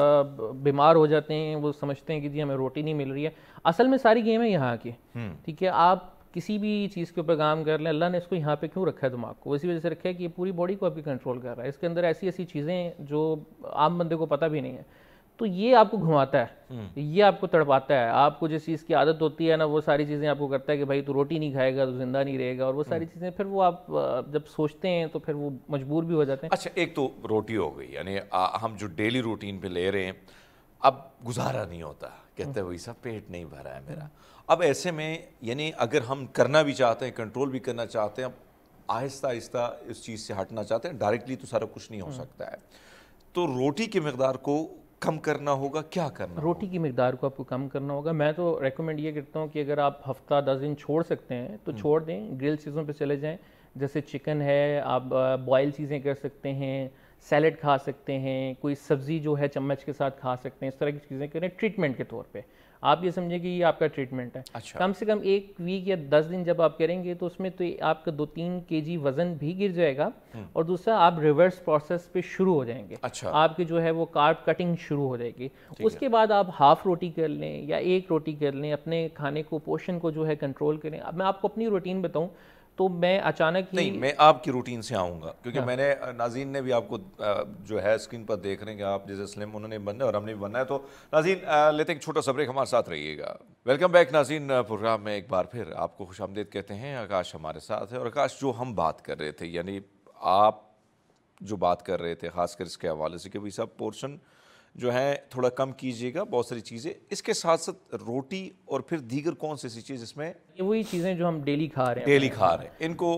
बीमार हो जाते हैं वो समझते हैं कि जी हमें रोटी नहीं मिल रही है असल में सारी गेम है यहाँ की हम्म। ठीक है आप किसी भी चीज़ के ऊपर काम कर लें अल्लाह ने इसको यहाँ पे क्यों रखा है दिमाग को इसी वजह से रखा है कि ये पूरी बॉडी को आपकी कंट्रोल कर रहा है इसके अंदर ऐसी ऐसी चीज़ें जो आम बंदे को पता भी नहीं है तो ये आपको घुमाता है हम्म। ये आपको तड़पाता है आपको जिस चीज़ की आदत होती है ना वो सारी चीज़ें आपको करता है कि भाई तू रोटी नहीं खाएगा तो जिंदा नहीं रहेगा और वो हम्म। सारी चीज़ें फिर वो आप जब सोचते हैं तो फिर वो मजबूर भी हो जाते हैं अच्छा एक तो रोटी हो गई यानी हम जो डेली रूटीन पे ले रहे हैं अब गुजारा नहीं होता कहते हैं हम्म। वही सब पेट नहीं भरा है मेरा अब ऐसे में यानी अगर हम करना भी चाहते हैं कंट्रोल भी करना चाहते हैं आहिस्ता आहिस्ता इस चीज़ से हटना चाहते हैं डायरेक्टली तो सारा कुछ नहीं हो सकता है तो रोटी की मकदार को कम करना होगा क्या करना रोटी की मकदार को आपको कम करना होगा मैं तो रेकमेंड ये करता हूँ कि अगर आप हफ्ता दस दिन छोड़ सकते हैं तो हम्म। छोड़ दें ग्रिल चीज़ों पर चले जाएँ जैसे चिकन है आप बॉयल चीज़ें कर सकते हैं सैलड खा सकते हैं कोई सब्ज़ी जो है चम्मच के साथ खा सकते हैं इस तरह की चीज़ें करें ट्रीटमेंट के तौर पर आप ये समझें कि ये आपका ट्रीटमेंट है अच्छा। कम से कम एक वीक या दस दिन जब आप करेंगे तो उसमें तो आपका दो तीन के जी वजन भी गिर जाएगा हम्म। और दूसरा आप रिवर्स प्रोसेस पे शुरू हो जाएंगे अच्छा। आपके जो है वो कार्ब कटिंग शुरू हो जाएगी उसके बाद आप हाफ रोटी कर लें या एक रोटी कर लें अपने खाने को पोषण को जो है कंट्रोल करें अब मैं आपको अपनी रूटीन बताऊँ तो मैं अचानक ही नहीं मैं आपकी रूटीन से आऊँगा क्योंकि हाँ। मैंने नाजीन ने भी आपको जो है स्क्रीन पर देख रहे हैं कि आप जैसे स्लिम उन्होंने बनना है और हमने भी बनना है तो नाजीन लेते हैं एक छोटा सब्रेक हमारे साथ रहिएगा वेलकम बैक नाजीन प्रोग्राम में एक बार फिर आपको खुश आमदेद कहते हैं आकाश हमारे साथ है और आकाश जो हम बात कर रहे थे यानी आप जो बात कर रहे थे खासकर इसके हवाले से कि भाई सब पोर्शन जो है थोड़ा कम कीजिएगा बहुत सारी चीज़ें इसके साथ साथ रोटी और फिर दीगर कौन सी ऐसी चीज़ इसमें वही चीज़ें जो हम डेली खा रहे हैं डेली खा रहे हैं इनको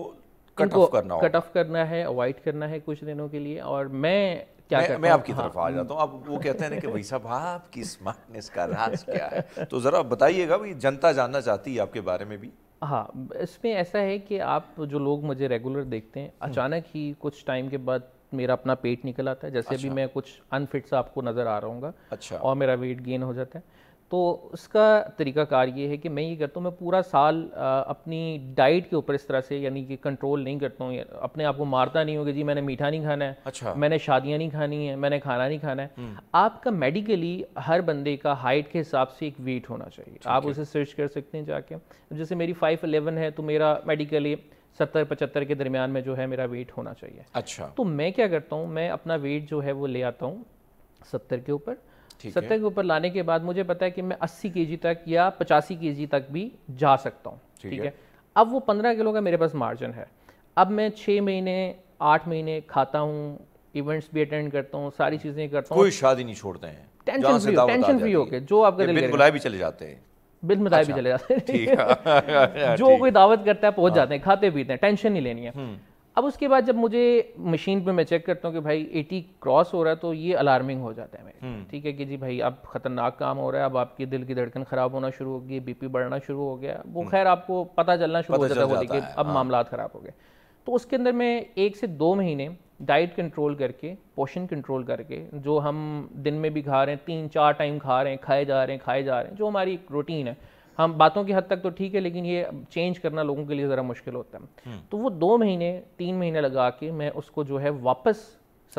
कट ऑफ करना कट ऑफ करना है अवॉइड करना है कुछ दिनों के लिए और मैं क्या मैं, मैं आपकी हाँ। तरफ आ हाँ। जाता हूँ आप वो कहते हैं ना कि भाई साहब आपकी स्मार्टनेस का राज क्या है तो ज़रा बताइएगा भाई जनता जानना चाहती है आपके बारे में भी हाँ इसमें ऐसा है कि आप जो लोग मुझे रेगुलर देखते हैं हम्म। अचानक ही कुछ टाइम के बाद मेरा अपना पेट निकल आता है जैसे अच्छा। भी मैं कुछ अनफिट सा आपको नज़र आ रहा हूँ अच्छा और मेरा वेट गेन हो जाता है तो उसका तरीकाकार ये है कि मैं ये करता हूँ मैं पूरा साल अपनी डाइट के ऊपर इस तरह से यानी कि कंट्रोल नहीं करता हूँ अपने आप को मारता नहीं होगा जी मैंने मीठा नहीं खाना है अच्छा मैंने शादियाँ नहीं खानी है मैंने खाना नहीं खाना है हम्म। आपका मेडिकली हर बंदे का हाइट के हिसाब से एक वेट होना चाहिए आप उसे सर्च कर सकते हैं जाके जैसे मेरी फाइव है तो मेरा मेडिकली सत्तर पचहत्तर के दरमियान में जो है मेरा वेट होना चाहिए अच्छा तो मैं क्या करता हूँ मैं अपना वेट जो है वो ले आता हूँ सत्तर के ऊपर सत्तर के ऊपर लाने के बाद मुझे पता है कि मैं अस्सी के तक या पचासी के तक भी जा सकता हूँ ठीक है अब वो पंद्रह किलो का मेरे पास मार्जिन है अब मैं छः महीने आठ महीने खाता हूँ इवेंट्स भी अटेंड करता हूँ सारी चीज़ें करता हूँ कोई शादी नहीं छोड़ते हैं टेंशन फ्री टेंशन फ्री होके जो आपके दिल बुलाए भी चले जाते हैं बिल मिलाए अच्छा, भी चले जाते हैं हाँ, हाँ, हाँ, जो कोई दावत करता है पहुंच जाते हैं खाते पीते हैं टेंशन नहीं लेनी है हम्म। अब उसके बाद जब मुझे मशीन पे मैं चेक करता हूँ कि भाई 80 क्रॉस हो रहा है तो ये अलार्मिंग हो जाता है मेरे हम्म। ठीक है कि जी भाई अब खतरनाक काम हो रहा है अब आपकी दिल की धड़कन खराब होना शुरू हो गई बीपी बढ़ना शुरू हो गया वो हम्म। खैर आपको पता चलना शुरू हो जाता है अब मामला खराब हो गए तो उसके अंदर मैं एक से दो महीने डाइट कंट्रोल करके पोशन कंट्रोल करके जो हम दिन में भी खा रहे हैं तीन चार टाइम खा रहे हैं खाए जा रहे हैं खाए जा रहे हैं जो हमारी रूटीन है हम बातों की हद तक तो ठीक है लेकिन ये चेंज करना लोगों के लिए ज़रा मुश्किल होता है हम्म। तो वो दो महीने तीन महीने लगा के मैं उसको जो है वापस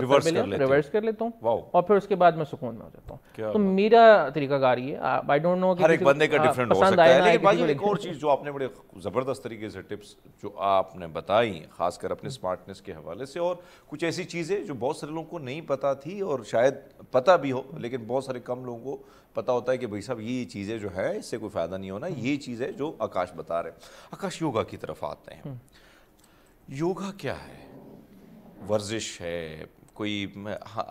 सत्तर मिलियन रिवर्स कर लेता हूँ और फिर उसके बाद मैं सुकून में हो जाता हूँ तो मेरा तरीका तरीकाकार ये आई डोंट नो हर एक बंदे का डिफरेंट हाँ, हो सकता है लेकिन भाई एक और चीज़ जो आपने बड़े ज़बरदस्त तरीके से टिप्स जो आपने बताई खासकर अपने स्मार्टनेस के हवाले से और कुछ ऐसी चीज़ें जो बहुत सारे लोगों को नहीं पता थी और शायद पता भी हो लेकिन बहुत सारे कम लोगों को पता होता है कि भाई साहब ये चीज़ें जो है इससे कोई फ़ायदा नहीं होना ये चीज़ है जो आकाश बता रहे आकाश योगा की तरफ आते हैं हम्म। योगा क्या है वर्जिश है कोई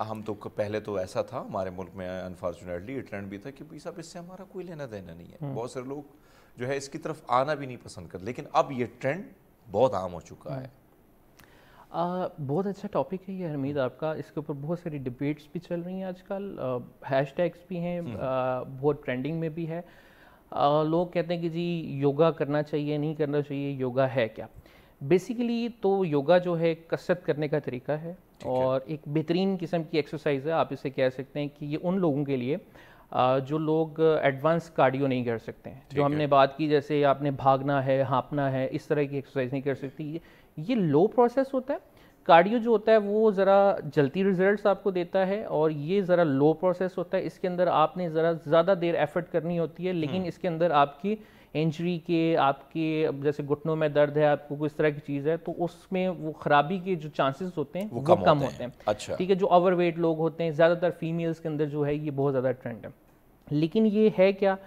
हम तो पहले तो ऐसा था हमारे मुल्क में अनफॉर्चुनेटली ये ट्रेंड भी था कि भाई साहब इससे हमारा कोई लेना देना नहीं है हम्म। बहुत सारे लोग जो है इसकी तरफ आना भी नहीं पसंद करते लेकिन अब ये ट्रेंड बहुत आम हो चुका हम्म। है आ, बहुत अच्छा टॉपिक है ये हरमीद हम्म। आपका इसके ऊपर बहुत सारी डिबेट्स भी चल रही हैं आजकल हैश टैग्स भी हैं बहुत ट्रेंडिंग में भी है आ, लोग कहते हैं कि जी योगा करना चाहिए नहीं करना चाहिए योगा है क्या बेसिकली तो योगा जो है कसरत करने का तरीका है और एक बेहतरीन किस्म की एक्सरसाइज है आप इसे कह सकते हैं कि ये उन लोगों के लिए जो लोग एडवांस कार्डियो नहीं कर सकते हैं जो हमने है। बात की जैसे आपने भागना है हाँपना है इस तरह की एक्सरसाइज नहीं कर सकती ये लो प्रोसेस होता है कार्डियो जो होता है वो ज़रा जल्दी रिजल्ट्स आपको देता है और ये ज़रा लो प्रोसेस होता है इसके अंदर आपने ज़रा ज़्यादा देर एफर्ट करनी होती है लेकिन हम्म। इसके अंदर आपकी इंजरी के आपके जैसे घुटनों में दर्द है आपको कोई इस तरह की चीज़ है तो उसमें वो खराबी के जो चांसेस होते हैं वो, वो कम, कम होते, हैं अच्छा ठीक है जो ओवरवेट लोग होते हैं ज़्यादातर फीमेल्स के अंदर जो है ये बहुत ज़्यादा ट्रेंड है लेकिन ये है क्या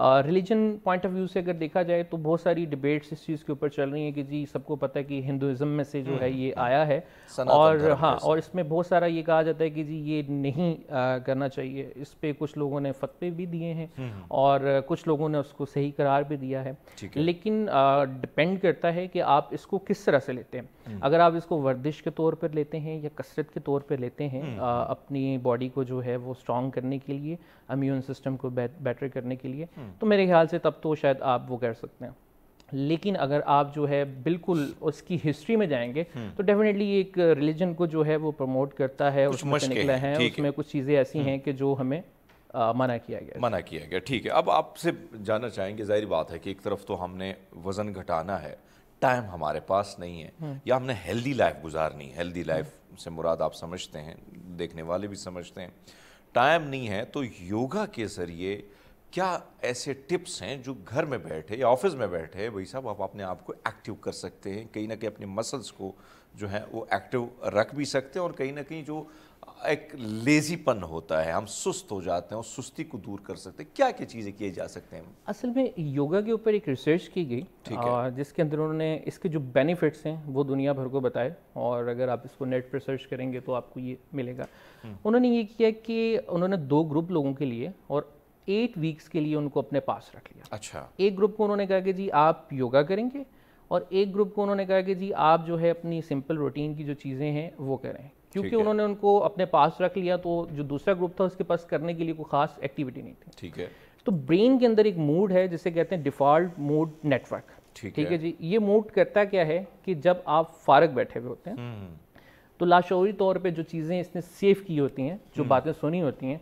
रिलीजन पॉइंट ऑफ व्यू से अगर देखा जाए तो बहुत सारी डिबेट्स इस चीज़ के ऊपर चल रही हैं कि जी सबको पता है कि हिंदुज़म में से जो हम्म, है हम्म, ये हम्म। आया है और हाँ और इसमें बहुत सारा ये कहा जाता है कि जी ये नहीं आ, करना चाहिए इस पर कुछ लोगों ने फतवे भी दिए हैं और कुछ लोगों ने उसको सही करार भी दिया है लेकिन डिपेंड करता है कि आप इसको किस तरह से लेते हैं हम्म। अगर आप इसको वर्जिश के तौर पर लेते हैं या कसरत के तौर पर लेते हैं आ, हम्म। अपनी बॉडी को जो है वो स्ट्रॉन्ग करने के लिए इम्यून सिस्टम को बेटर करने के लिए हम्म। तो मेरे ख्याल से तब तो शायद आप वो कर सकते हैं लेकिन अगर आप जो है बिल्कुल उसकी हिस्ट्री में जाएंगे तो डेफिनेटली एक रिलीजन को जो है वो प्रमोट करता है उसमें निकला है उसमें कुछ चीज़ें ऐसी हैं कि जो हमें आ, मना किया गया मना किया गया ठीक है अब आपसे जानना चाहेंगे जाहिर बात है कि एक तरफ तो हमने वज़न घटाना है टाइम हमारे पास नहीं है हम्म। या हमने हेल्दी लाइफ गुजारनी हेल्दी लाइफ से मुराद आप समझते हैं देखने वाले भी समझते हैं टाइम नहीं है तो योगा के ज़रिए क्या ऐसे टिप्स हैं जो घर में बैठे या ऑफिस में बैठे भाई साहब आप अपने आप को एक्टिव कर सकते हैं कहीं ना कहीं अपने मसल्स को जो है वो एक्टिव रख भी सकते हैं और कहीं ना कहीं जो एक लेजीपन होता है हम सुस्त हो जाते हैं और सुस्ती को दूर कर सकते हैं क्या क्या चीज़ें किए जा सकते हैं असल में योगा के ऊपर एक रिसर्च की गई और जिसके अंदर उन्होंने इसके जो बेनिफिट्स हैं वो दुनिया भर को बताए और अगर आप इसको नेट पर सर्च करेंगे तो आपको ये मिलेगा हम्म। उन्होंने ये किया कि उन्होंने दो ग्रुप लोगों के लिए और एट वीक्स के लिए उनको अपने पास रख लिया अच्छा एक ग्रुप को उन्होंने कहा कि जी आप योगा करेंगे और एक ग्रुप को उन्होंने कहा कि जी आप जो है अपनी सिंपल रूटीन की जो चीज़ें हैं वो करें क्योंकि उन्होंने उनको अपने पास रख लिया तो जो दूसरा ग्रुप था उसके पास करने के लिए कोई खास एक्टिविटी नहीं थी ठीक है तो ब्रेन के अंदर एक मूड है जिसे कहते हैं डिफॉल्ट मूड नेटवर्क ठीक है।, जी ये मूड करता क्या है कि जब आप फारग बैठे हुए होते हैं हम्म। तो लाशौरी तौर पे जो चीज़ें इसने सेव की होती हैं जो हम्म। बातें सुनी होती हैं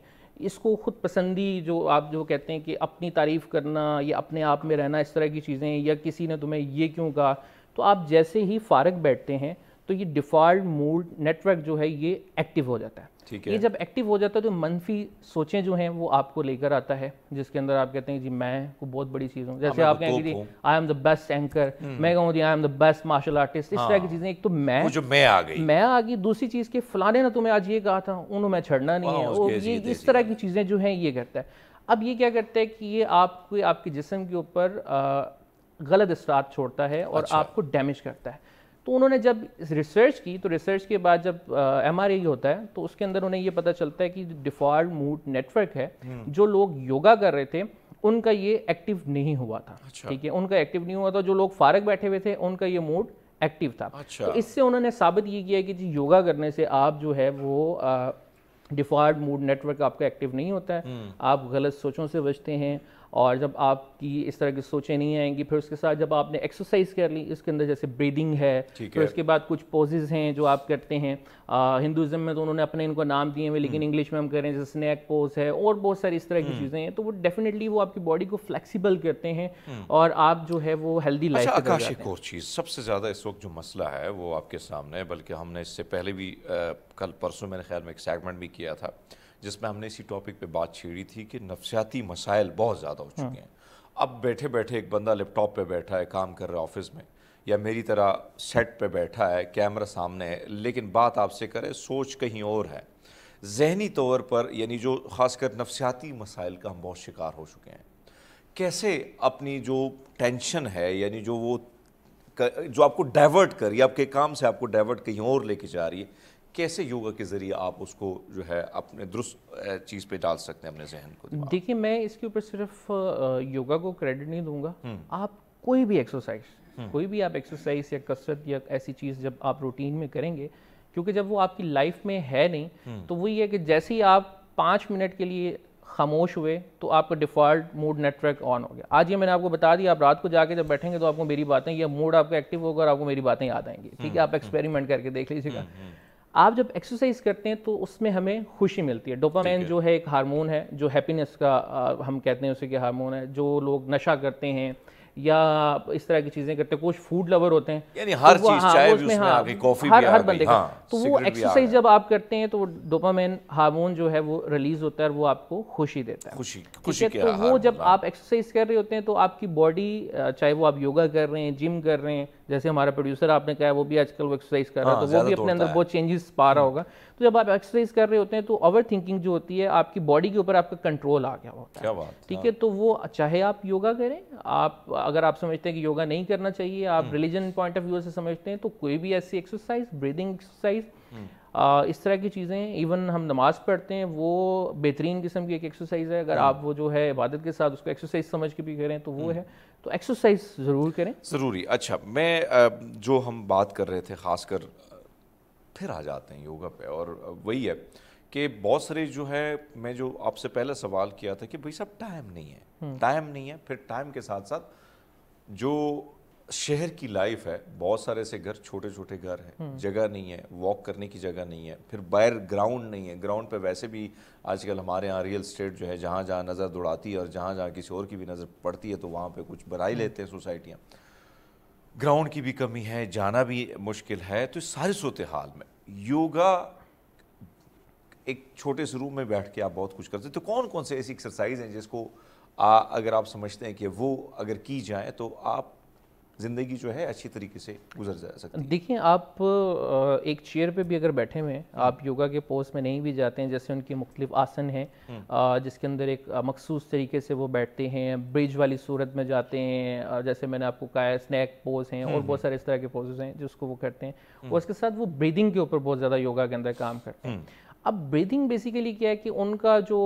इसको खुद पसंदी जो आप जो कहते हैं कि अपनी तारीफ़ करना या अपने आप में रहना इस तरह की चीज़ें या किसी ने तुम्हें ये क्यों कहा तो आप जैसे ही फारग बैठते हैं तो ये डिफॉल्ट मूड नेटवर्क जो है ये एक्टिव हो जाता है ठीक है ये जब एक्टिव हो जाता है तो मनफी सोचें जो हैं वो आपको लेकर आता है जिसके अंदर आप कहते हैं जी मैं को बहुत बड़ी चीज़ हूँ जैसे हाँ, आप कहेंगे तो जी I am the best anchor मैं कहूँ जी I am the best martial artist इस तरह की हाँ। चीज़ें एक तो मैं जो मैं आ गई मैं आ गई दूसरी चीज़ के फलाने ना तुम्हें आज ये कहा था उन्होंने मैं छड़ना नहीं है और ये इस तरह की चीज़ें जो हैं ये करता है अब ये क्या करता है कि ये आपके आपके जिसम के ऊपर गलत असरात छोड़ता है और अच्छा। आपको डैमेज करता है तो उन्होंने जब रिसर्च की तो रिसर्च के बाद जब एम आर होता है तो उसके अंदर उन्हें ये पता चलता है कि डिफॉल्ट मूड नेटवर्क है हम्म। जो लोग योगा कर रहे थे उनका ये एक्टिव नहीं हुआ था अच्छा। ठीक है उनका एक्टिव नहीं हुआ था जो लोग फारक बैठे हुए थे उनका ये मूड एक्टिव था अच्छा। तो इससे उन्होंने साबित ये किया कि जी योगा करने से आप जो है वो डिफॉल्ट मूड नेटवर्क आपका एक्टिव नहीं होता है हम्म। आप गलत सोचों से बचते हैं और जब आपकी इस तरह की सोचें नहीं आएंगी फिर उसके साथ जब आपने एक्सरसाइज कर ली इसके अंदर जैसे ब्रीदिंग है फिर उसके बाद कुछ पोजेज हैं जो आप करते हैं हिंदुज़म में तो उन्होंने अपने इनको नाम दिए हुए लेकिन इंग्लिश हम्म। में हम रहे हैं जैसे स्नैक पोज है और बहुत सारी इस तरह की हम्म। चीज़ें हैं तो वो डेफिनेटली वो आपकी बॉडी को फ्लेक्सीबल करते हैं हम्म। और आप जो है वो हेल्दी अच्छा, लाइफ आकाश एक और चीज़ सबसे ज़्यादा इस वक्त जो मसला है वो आपके सामने बल्कि हमने इससे पहले भी कल परसों मेरे ख्याल में एक सेगमेंट भी किया था जिसमें हमने इसी टॉपिक पे बात छेड़ी थी कि नफसियाती मसाइल बहुत ज़्यादा हो चुके हाँ। हैं अब बैठे बैठे एक बंदा लैपटॉप पे बैठा है काम कर रहा है ऑफिस में या मेरी तरह सेट पे बैठा है कैमरा सामने है लेकिन बात आपसे करे सोच कहीं और है जहनी तौर पर यानी जो ख़ासकर नफसियाती मसाइल का हम बहुत शिकार हो चुके हैं कैसे अपनी जो टेंशन है यानी जो वो कर, जो आपको डाइवर्ट कर है आपके काम से आपको डाइवर्ट कहीं और लेके जा रही है कैसे योगा के ज़रिए आप उसको जो है अपने दुरुस्त चीज़ पे डाल सकते हैं अपने जहन को देखिए मैं इसके ऊपर सिर्फ योगा को क्रेडिट नहीं दूंगा हम्म। आप कोई भी एक्सरसाइज हम्म। कोई भी आप एक्सरसाइज या कसरत या ऐसी चीज़ जब आप रूटीन में करेंगे क्योंकि जब वो आपकी लाइफ में है नहीं हम्म। तो वही है कि जैसे ही आप पाँच मिनट के लिए खामोश हुए तो आपका डिफ़ॉल्ट मूड नेटवर्क ऑन हो गया आज ये मैंने आपको बता दिया आप रात को जाके जब बैठेंगे तो आपको मेरी बातें या मूड आपका एक्टिव होगा और आपको मेरी बातें याद आएंगी ठीक है आप एक्सपेरिमेंट करके देख लीजिएगा आप जब एक्सरसाइज करते हैं तो उसमें हमें खुशी मिलती है डोपामाइन जो है एक हार्मोन है जो हैप्पीनेस का आ, हम कहते हैं उसे कि हार्मोन है जो लोग नशा करते हैं या इस तरह की चीजें करते हैं कुछ फूड लवर होते हैं यानी हर तो चीज हाँ, भी उसमें हाँ, हर, हर बंदे हाँ, का तो वो एक्सरसाइज जब आप करते हैं तो डोपामाइन हार्मोन जो है वो रिलीज होता है और वो आपको खुशी देता है खुशी खुशी तो वो जब आप एक्सरसाइज कर रहे होते हैं तो आपकी बॉडी चाहे वो आप योगा कर रहे हैं जिम कर रहे हैं जैसे हमारा प्रोड्यूसर आपने कहा वो भी आजकल वो एक्सरसाइज कर रहा है हाँ, तो वो भी अपने अंदर बहुत चेंजेस पा रहा हम्म। होगा तो जब आप एक्सरसाइज कर रहे होते हैं तो ओवर थिंकिंग जो होती है आपकी बॉडी के ऊपर आपका कंट्रोल आ गया होता है ठीक हाँ। है तो वो चाहे आप योगा करें आप अगर आप समझते हैं कि योगा नहीं करना चाहिए आप रिलीजन पॉइंट ऑफ व्यू से समझते हैं तो कोई भी ऐसी एक्सरसाइज ब्रीदिंग एक्सरसाइज इस तरह की चीज़ें इवन हम नमाज़ पढ़ते हैं वो बेहतरीन किस्म की एक एक्सरसाइज है अगर हाँ। आप वो जो है इबादत के साथ उसको एक्सरसाइज समझ के भी करें तो वो हम्म। है तो एक्सरसाइज ज़रूर करें ज़रूरी अच्छा मैं जो हम बात कर रहे थे खासकर फिर आ जाते हैं योगा पे और वही है कि बहुत सारे जो है मैं जो आपसे पहले सवाल किया था कि भाई साहब टाइम नहीं है टाइम हम्म। नहीं है फिर टाइम के साथ साथ जो शहर की लाइफ है बहुत सारे ऐसे घर छोटे छोटे घर हैं हम्म। जगह नहीं है वॉक करने की जगह नहीं है फिर बाहर ग्राउंड नहीं है ग्राउंड पे वैसे भी आजकल हमारे यहाँ रियल स्टेट जो है जहाँ जहाँ नज़र दौड़ाती है और जहाँ जहाँ किसी और की भी नज़र पड़ती है तो वहाँ पे कुछ बना ही हम्म। लेते हैं सोसाइटियाँ ग्राउंड की भी कमी है जाना भी मुश्किल है तो सारी सूरत हाल में योगा एक छोटे से रूम में बैठ के आप बहुत कुछ करते तो कौन कौन से ऐसी एक्सरसाइज हैं जिसको आ, अगर आप समझते हैं कि वो अगर की जाए तो आप ज़िंदगी जो है अच्छी तरीके से गुजर जा सकती है देखिए आप एक चेयर पे भी अगर बैठे हुए हैं हम्म। आप योगा के पोज में नहीं भी जाते हैं जैसे उनकी मुख्तलिफ आसन हैं हम्म। जिसके अंदर एक मखसूस तरीके से वो बैठते हैं ब्रिज वाली सूरत में जाते हैं जैसे मैंने आपको कहा स्नैक पोज हैं और हम्म। बहुत सारे इस तरह के पोजेज हैं जिसको वो करते हैं और उसके साथ वो ब्रीदिंग के ऊपर बहुत ज़्यादा योगा के अंदर काम करते हैं अब ब्रीदिंग बेसिकली क्या है कि उनका जो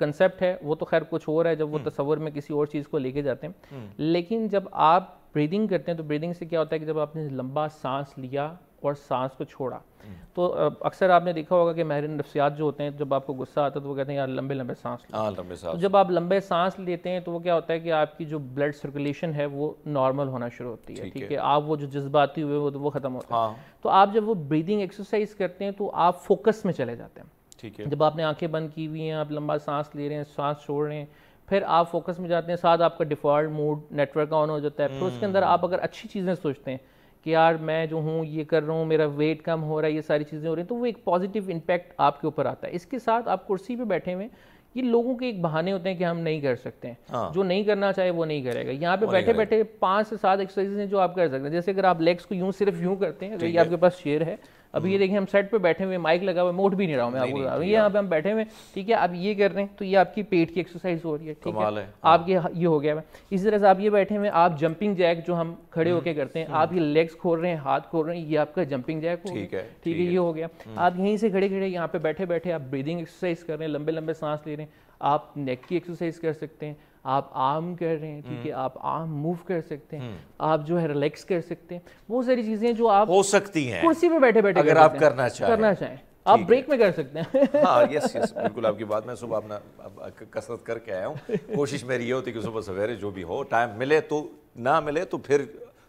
कंसेप्ट है वो तो खैर कुछ और है जब वो तस्वर में किसी और चीज़ को लेके जाते हैं लेकिन जब आप ब्रीदिंग करते हैं तो ब्रीदिंग से क्या होता है कि जब आपने लंबा सांस लिया और सांस को छोड़ा हम्म। तो अक्सर आपने देखा होगा कि महरीन नफ्सियात जो होते हैं जब आपको गुस्सा आता है तो वो कहते हैं यार लंबे लंबे सांस लो हाँ, लंबे सांस तो जब आप लंबे सांस लेते हैं तो वो क्या होता है कि आपकी जो ब्लड सर्कुलेशन है वो नॉर्मल होना शुरू होती है ठीक है आप वो जो जज्बाती हुए वो तो वो ख़त्म होता है हाँ। तो आप जब वो ब्रीदिंग एक्सरसाइज करते हैं तो आप फोकस में चले जाते हैं ठीक है जब आपने आंखें बंद की हुई हैं आप लंबा सांस ले रहे हैं सांस छोड़ रहे हैं फिर आप फोकस में जाते हैं साथ आपका डिफ़ॉल्ट मूड नेटवर्क ऑन हो जाता है फिर उसके अंदर hmm. आप अगर अच्छी चीज़ें सोचते हैं कि यार मैं जो हूँ ये कर रहा हूँ मेरा वेट कम हो रहा है ये सारी चीज़ें हो रही हैं तो वो एक पॉजिटिव इम्पैक्ट आपके ऊपर आता है इसके साथ आप कुर्सी पर बैठे हुए ये लोगों के एक बहाने होते हैं कि हम नहीं कर सकते हैं हाँ। जो नहीं करना चाहे वो नहीं करेगा यहाँ पे बैठे बैठे पाँच से सात एक्सरसाइज हैं जो आप कर सकते हैं जैसे अगर आप लेग्स को यूँ सिर्फ यूँ करते हैं अगर ये आपके पास शेयर है अभी ये हम्म। देखिए हम सेट पे बैठे हुए माइक लगा हुआ मोट भी नहीं रहा हूँ मैं आपको ये यहाँ पे हम बैठे हुए ठीक है आप ये कर रहे हैं तो ये आपकी पेट की एक्सरसाइज हो रही है ठीक है हाँ। आपके ये हो गया इसी तरह से आप ये बैठे हुए आप जंपिंग जैक जो हम खड़े हम्म, होकर करते हैं हम्म। आप ये लेग्स खोल रहे हैं हाथ खोल रहे हैं ये आपका जंपिंग जैक हो ठीक है ठीक है ये हो गया आप यहीं से खड़े खड़े यहाँ पे बैठे बैठे आप ब्रीदिंग एक्सरसाइज कर रहे हैं लंबे लंबे सांस ले रहे हैं आप नेक की एक्सरसाइज कर सकते हैं आप आर्म कर रहे हैं ठीक है हम्म। आप आर्म मूव कर सकते हैं हम्म। आप जो है रिलैक्स कर सकते हैं बहुत सारी चीजें जो आप हो सकती हैं कुर्सी पर बैठे बैठे अगर आप करना चाहें करना चाहें आप ब्रेक में कर सकते हैं हाँ यस यस बिल्कुल आपकी बात मैं सुबह अपना कसरत करके आया हूँ कोशिश मेरी ये होती कि सुबह सवेरे जो भी हो टाइम मिले तो ना मिले तो फिर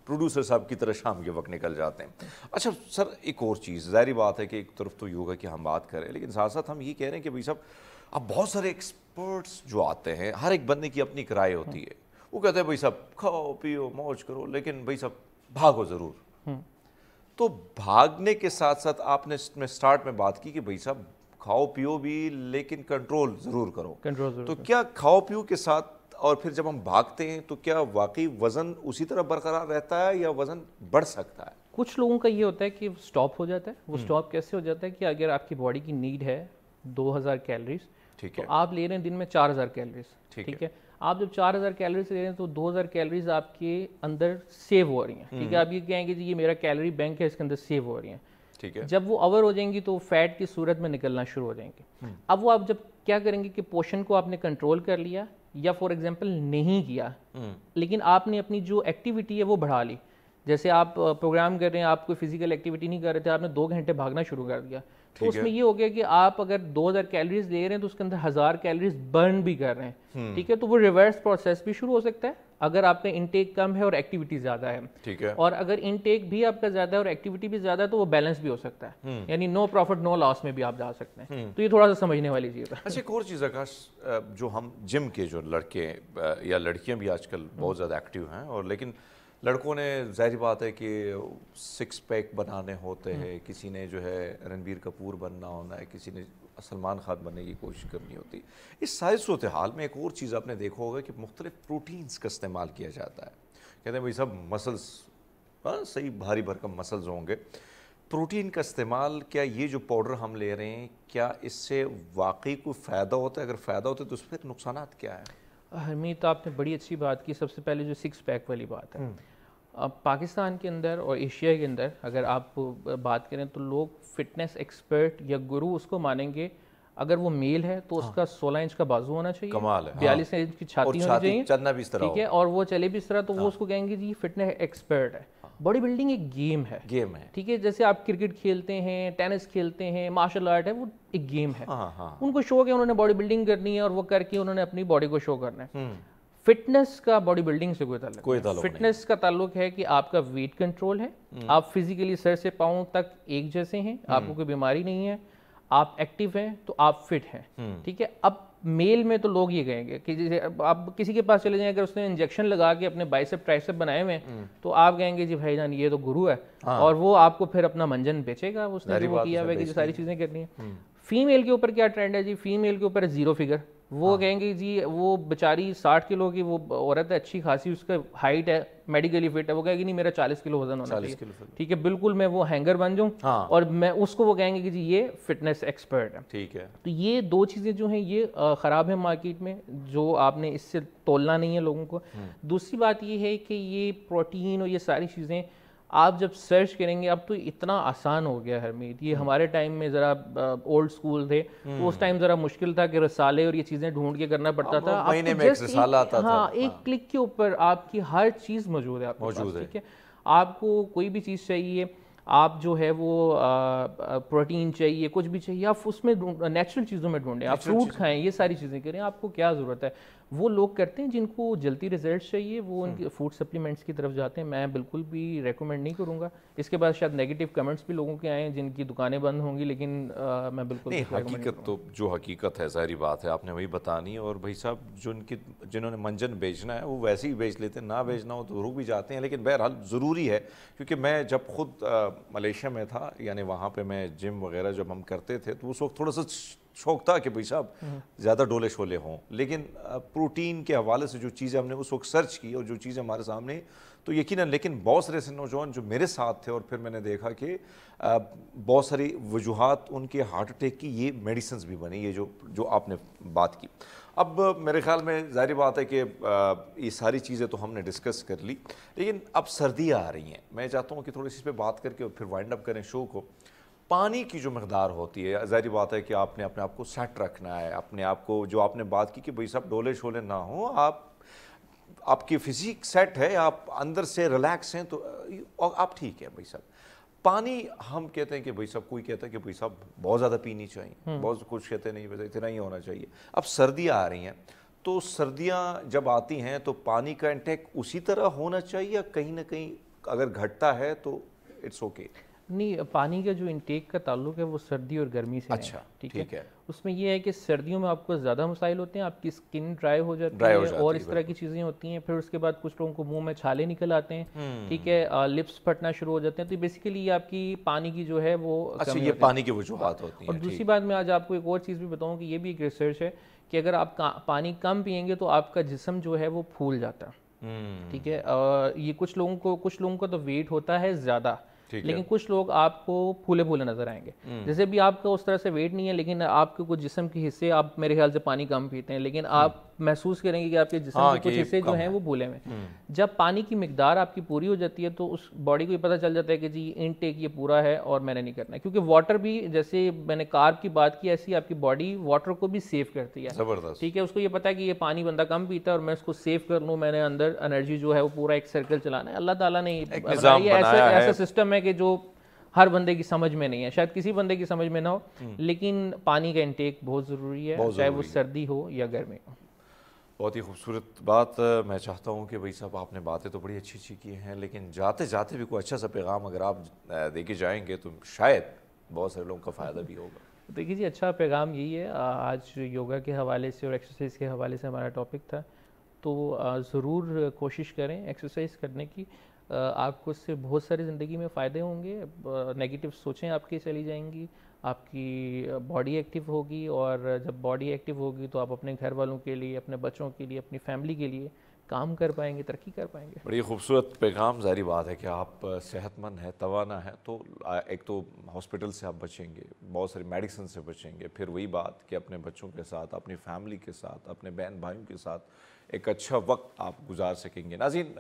प्रोड्यूसर साहब की तरह शाम के वक्त निकल जाते हैं अच्छा सर एक और चीज़ जाहिर बात है कि एक तरफ तो योगा की हम बात करें लेकिन साथ साथ हम ये कह रहे हैं कि भाई साहब अब बहुत सारे एक्सपर्ट्स जो आते हैं हर एक बंदे की अपनी किराए होती है वो कहते हैं भाई सब खाओ पियो मौज करो लेकिन भाई सब भागो ज़रूर हम्म। तो भागने के साथ साथ आपने इसमें स्टार्ट में बात की कि भाई साहब खाओ पियो भी लेकिन कंट्रोल ज़रूर करो कंट्रोल जरूर तो क्या खाओ पियो के साथ और फिर जब हम भागते हैं तो क्या वाकई वज़न उसी तरह बरकरार रहता है या वज़न बढ़ सकता है कुछ लोगों का ये होता है कि स्टॉप हो जाता है वो स्टॉप हम्म। कैसे हो जाता है कि अगर आपकी बॉडी की नीड है 2000 कैलोरीज ठीक तो आप ले रहे हैं दिन में चार हज़ार कैलरीज ठीक, ठीक है।, है आप जब चार हज़ार कैलरीज ले रहे हैं तो दो हज़ार कैलरीज आपके अंदर सेव हो रही हैं ठीक है हम्म। आप ये कहेंगे जी ये मेरा कैलोरी बैंक है इसके अंदर सेव हो रही हैं ठीक है जब वो अवर हो जाएंगी तो फैट की सूरत में निकलना शुरू हो जाएंगे हम्म। अब वो आप जब क्या करेंगे कि पोषण को आपने कंट्रोल कर लिया या फॉर एग्जाम्पल नहीं किया हम्म। लेकिन आपने अपनी जो एक्टिविटी है वो बढ़ा ली जैसे आप प्रोग्राम कर रहे हैं आप कोई फिजिकल एक्टिविटी नहीं कर रहे थे आपने दो घंटे भागना शुरू कर दिया तो उसमें ये हो गया कि आप अगर 2000 कैलोरीज ले रहे हैं तो उसके अंदर हज़ार कैलोरीज बर्न भी कर रहे हैं हम्म। ठीक है तो वो रिवर्स प्रोसेस भी शुरू हो सकता है अगर आपका इनटेक कम है और एक्टिविटी ज़्यादा है ठीक है और अगर इनटेक भी आपका ज़्यादा है और एक्टिविटी भी ज़्यादा है तो वो बैलेंस भी हो सकता है हम्म। यानी नो प्रॉफिट नो लॉस में भी आप जा सकते हैं हम्म। तो ये थोड़ा सा समझने वाली चीज़ है अच्छा एक और चीज़ आकाश जो हम जिम के जो लड़के या लड़कियाँ भी आजकल बहुत ज़्यादा एक्टिव हैं और लेकिन लड़कों ने जाहिर बात है कि सिक्स पैक बनाने होते हैं हम्म। किसी ने जो है रणबीर कपूर बनना होना है किसी ने सलमान खान बनने की कोशिश करनी होती इस सारी सूरत हाल में एक और चीज़ आपने देखा होगा कि मुख्तलिफ प्रोटीन्स का इस्तेमाल किया जाता है कहते हैं भाई सब मसल्स हाँ सही भारी भरकम मसल्स होंगे प्रोटीन का इस्तेमाल क्या ये जो पाउडर हम ले रहे हैं क्या इससे वाकई कोई फ़ायदा होता है अगर फ़ायदा होता है तो उस पर नुकसान क्या है हरमीत आपने बड़ी अच्छी बात की सबसे पहले जो सिक्स पैक वाली बात है हम्म। अब पाकिस्तान के अंदर और एशिया के अंदर अगर आप बात करें तो लोग फिटनेस एक्सपर्ट या गुरु उसको मानेंगे अगर वो मेल है तो हाँ। उसका सोलह इंच का बाजू होना चाहिए कमाल है बयालीस इंच हाँ। की छाती होनी चाहिए ठीक है और वो चले भी इस तरह तो वो हाँ। उसको कहेंगे जी फिटनेस एक्सपर्ट है बॉडी बिल्डिंग एक गेम है गेम है ठीक है जैसे आप क्रिकेट खेलते हैं टेनिस खेलते हैं मार्शल आर्ट है वो एक गेम है हाँ, हाँ. उनको शौक है उन्होंने बॉडी बिल्डिंग करनी है और वो करके उन्होंने अपनी बॉडी को शो करना है हम्म। फिटनेस का बॉडी बिल्डिंग से कोई ताल्लुक कोई ताल्लुक फिटनेस का ताल्लुक है कि आपका वेट कंट्रोल है हम्म। आप फिजिकली सर से पाओ तक एक जैसे हैं आपको हम्म। कोई बीमारी नहीं है आप एक्टिव हैं तो आप फिट हैं ठीक है अब मेल में तो लोग ये कहेंगे कि जैसे आप किसी के पास चले जाएं अगर उसने इंजेक्शन लगा के अपने बाइसेप ट्राइसेप बनाए हुए हम्म। तो आप कहेंगे जी भाई जान ये तो गुरु है हाँ। और वो आपको फिर अपना मंजन बेचेगा उसने जो किया हुआ कि सारी चीज़ें करनी है फीमेल हम्म। के ऊपर क्या ट्रेंड है जी फीमेल के ऊपर जीरो फिगर वो हाँ। कहेंगे जी वो बेचारी साठ किलो की वो औरत है अच्छी खासी उसका हाइट है मेडिकली फिट है वो कहेगी नहीं मेरा चालीस किलो वजन होना चाहिए ठीक है बिल्कुल मैं वो हैंगर बन जाऊँ हाँ। और मैं उसको वो कहेंगे कि जी ये फिटनेस एक्सपर्ट है ठीक है तो ये दो चीज़ें जो हैं ये ख़राब है मार्केट में जो आपने इससे तोलना नहीं है लोगों को हम्म। दूसरी बात ये है कि ये प्रोटीन और ये सारी चीज़ें आप जब सर्च करेंगे अब तो इतना आसान हो गया है मीट ये हम्म। हमारे टाइम में ज़रा ओल्ड स्कूल थे तो उस टाइम ज़रा मुश्किल था कि रसाले और ये चीज़ें ढूंढ के करना पड़ता था महीने तो में एक रसाला आता हाँ, था एक क्लिक हाँ। के ऊपर आपकी हर चीज़ मौजूद है मौजूद है ठीक है आपको कोई भी चीज़ चाहिए आप जो है वो प्रोटीन चाहिए कुछ भी चाहिए आप उसमें नेचुरल चीज़ों में ढूंढें आप फ्रूट खाएं ये सारी चीज़ें करें आपको क्या ज़रूरत है वो लोग करते हैं जिनको जल्दी रिजल्ट चाहिए वो हम्म। उनके फूड सप्लीमेंट्स की तरफ जाते हैं मैं बिल्कुल भी रेकमेंड नहीं करूँगा इसके बाद शायद नेगेटिव कमेंट्स भी लोगों के आए हैं जिनकी दुकानें बंद होंगी लेकिन आ, मैं बिल्कुल नहीं, हकीकत तो जो हकीकत है जहरी बात है आपने वही बतानी और भाई साहब जिनकी जिन्होंने मंजन बेचना है वो वैसे ही बेच लेते हैं ना बेचना हो तो रुक भी जाते हैं लेकिन बहरहाल ज़रूरी है क्योंकि मैं जब खुद मलेशिया में था यानी वहाँ पर मैं जिम वगैरह जब हम करते थे तो उस वक्त थोड़ा सा शौक था कि भाई साहब ज़्यादा डोले शोले हों लेकिन प्रोटीन के हवाले से जो चीज़ें हमने उस वक्त सर्च की और जो चीज़ें हमारे सामने तो यकीन लेकिन बहुत सारे ऐसे नौजवान जो मेरे साथ थे और फिर मैंने देखा कि बहुत सारी वजूहत उनके हार्ट अटैक की ये मेडिसन्स भी बनी ये जो जो आपने बात की अब मेरे ख्याल में जाहिर बात है कि ये सारी चीज़ें तो हमने डिस्कस कर ली लेकिन अब सर्दियाँ आ रही हैं मैं चाहता हूँ कि थोड़ी सी इस पर बात करके और फिर वाइंड अप करें शो को पानी की जो मकदार होती है ज़ाहिर बात है कि आपने अपने आप को सेट रखना है अपने आप को जो आपने बात की कि भाई साहब डोले शोले ना हो आप आपकी फिजिक सेट है आप अंदर से रिलैक्स हैं तो आप ठीक है भाई साहब पानी हम कहते हैं कि भाई साहब कोई कहता है कि भाई साहब बहुत ज़्यादा पीनी चाहिए हम्म। बहुत कुछ कहते नहीं भाई इतना ही होना चाहिए अब सर्दियाँ आ रही हैं तो सर्दियाँ जब आती हैं तो पानी का इंटेक उसी तरह होना चाहिए या कहीं ना कहीं अगर घटता है तो इट्स ओके okay. नहीं पानी का जो इनटेक का ताल्लुक है वो सर्दी और गर्मी से अच्छा ठीक है? है उसमें ये है कि सर्दियों में आपको ज़्यादा मसाइल होते हैं आपकी स्किन ड्राई हो जाती ड्राई है हो जाती और इस तरह की चीज़ें होती हैं फिर उसके बाद कुछ लोगों को मुंह में छाले निकल आते हैं हम्म। ठीक है आ, लिप्स फटना शुरू हो जाते हैं तो बेसिकली ये आपकी पानी की जो है वो अच्छा ये पानी की वजूहत होती है और दूसरी बात मैं आज आपको एक और चीज़ भी बताऊँ कि ये भी एक रिसर्च है कि अगर आप पानी कम पियेंगे तो आपका जिसम जो है वो फूल जाता है हम्म। ठीक है ये कुछ लोगों को कुछ लोगों का तो वेट होता है ज़्यादा लेकिन कुछ लोग आपको फूले फूले नजर आएंगे हम्म। जैसे भी आपका उस तरह से वेट नहीं है लेकिन आपके कुछ जिसम के हिस्से आप मेरे ख्याल से पानी कम पीते हैं लेकिन आप महसूस करेंगे कि आपके जिसम हाँ, के कुछ हिस्से जो हैं वो भूले हुए हम्म। जब पानी की मकदार आपकी पूरी हो जाती है तो उस बॉडी को ये पता चल जाता है कि जी इनटेक ये पूरा है और मैंने नहीं करना है क्योंकि वाटर भी जैसे मैंने कार्ब की बात की ऐसी आपकी बॉडी वाटर को भी सेव करती है जबरदस्त ठीक है उसको ये पता है कि ये पानी बंदा कम पीता है और मैं उसको सेव कर लूँ मैंने अंदर एनर्जी जो है वो पूरा एक सर्कल चलाना है अल्लाह ताला ने ऐसा सिस्टम है कि जो हर बंदे की समझ में नहीं है शायद किसी बंदे की समझ में ना हो हम्म। लेकिन पानी का इंटेक बहुत ज़रूरी है चाहे वो सर्दी हो या गर्मी हो बहुत ही खूबसूरत बात मैं चाहता हूँ कि भाई साहब आपने बातें तो बड़ी अच्छी अच्छी की हैं लेकिन जाते जाते भी कोई अच्छा सा पैगाम अगर आप दे के जाएंगे तो शायद बहुत सारे लोगों का फ़ायदा भी होगा देखिए जी अच्छा पैगाम यही है आज योगा के हवाले से और एक्सरसाइज के हवाले से हमारा टॉपिक था तो ज़रूर कोशिश करें एक्सरसाइज करने की आपको इससे बहुत सारी ज़िंदगी में फ़ायदे होंगे नेगेटिव सोचें आपकी चली जाएंगी आपकी बॉडी एक्टिव होगी और जब बॉडी एक्टिव होगी तो आप अपने घर वालों के लिए अपने बच्चों के लिए अपनी फैमिली के लिए काम कर पाएंगे तरक्की कर पाएंगे बड़ी खूबसूरत पैगाम जारी बात है कि आप सेहतमंद हैं तवाना है तो एक तो हॉस्पिटल से आप बचेंगे बहुत सारी मेडिसिन से बचेंगे फिर वही बात कि अपने बच्चों के साथ अपनी फैमिली के साथ अपने बहन भाइयों के साथ एक अच्छा वक्त आप गुजार सकेंगे नाजीन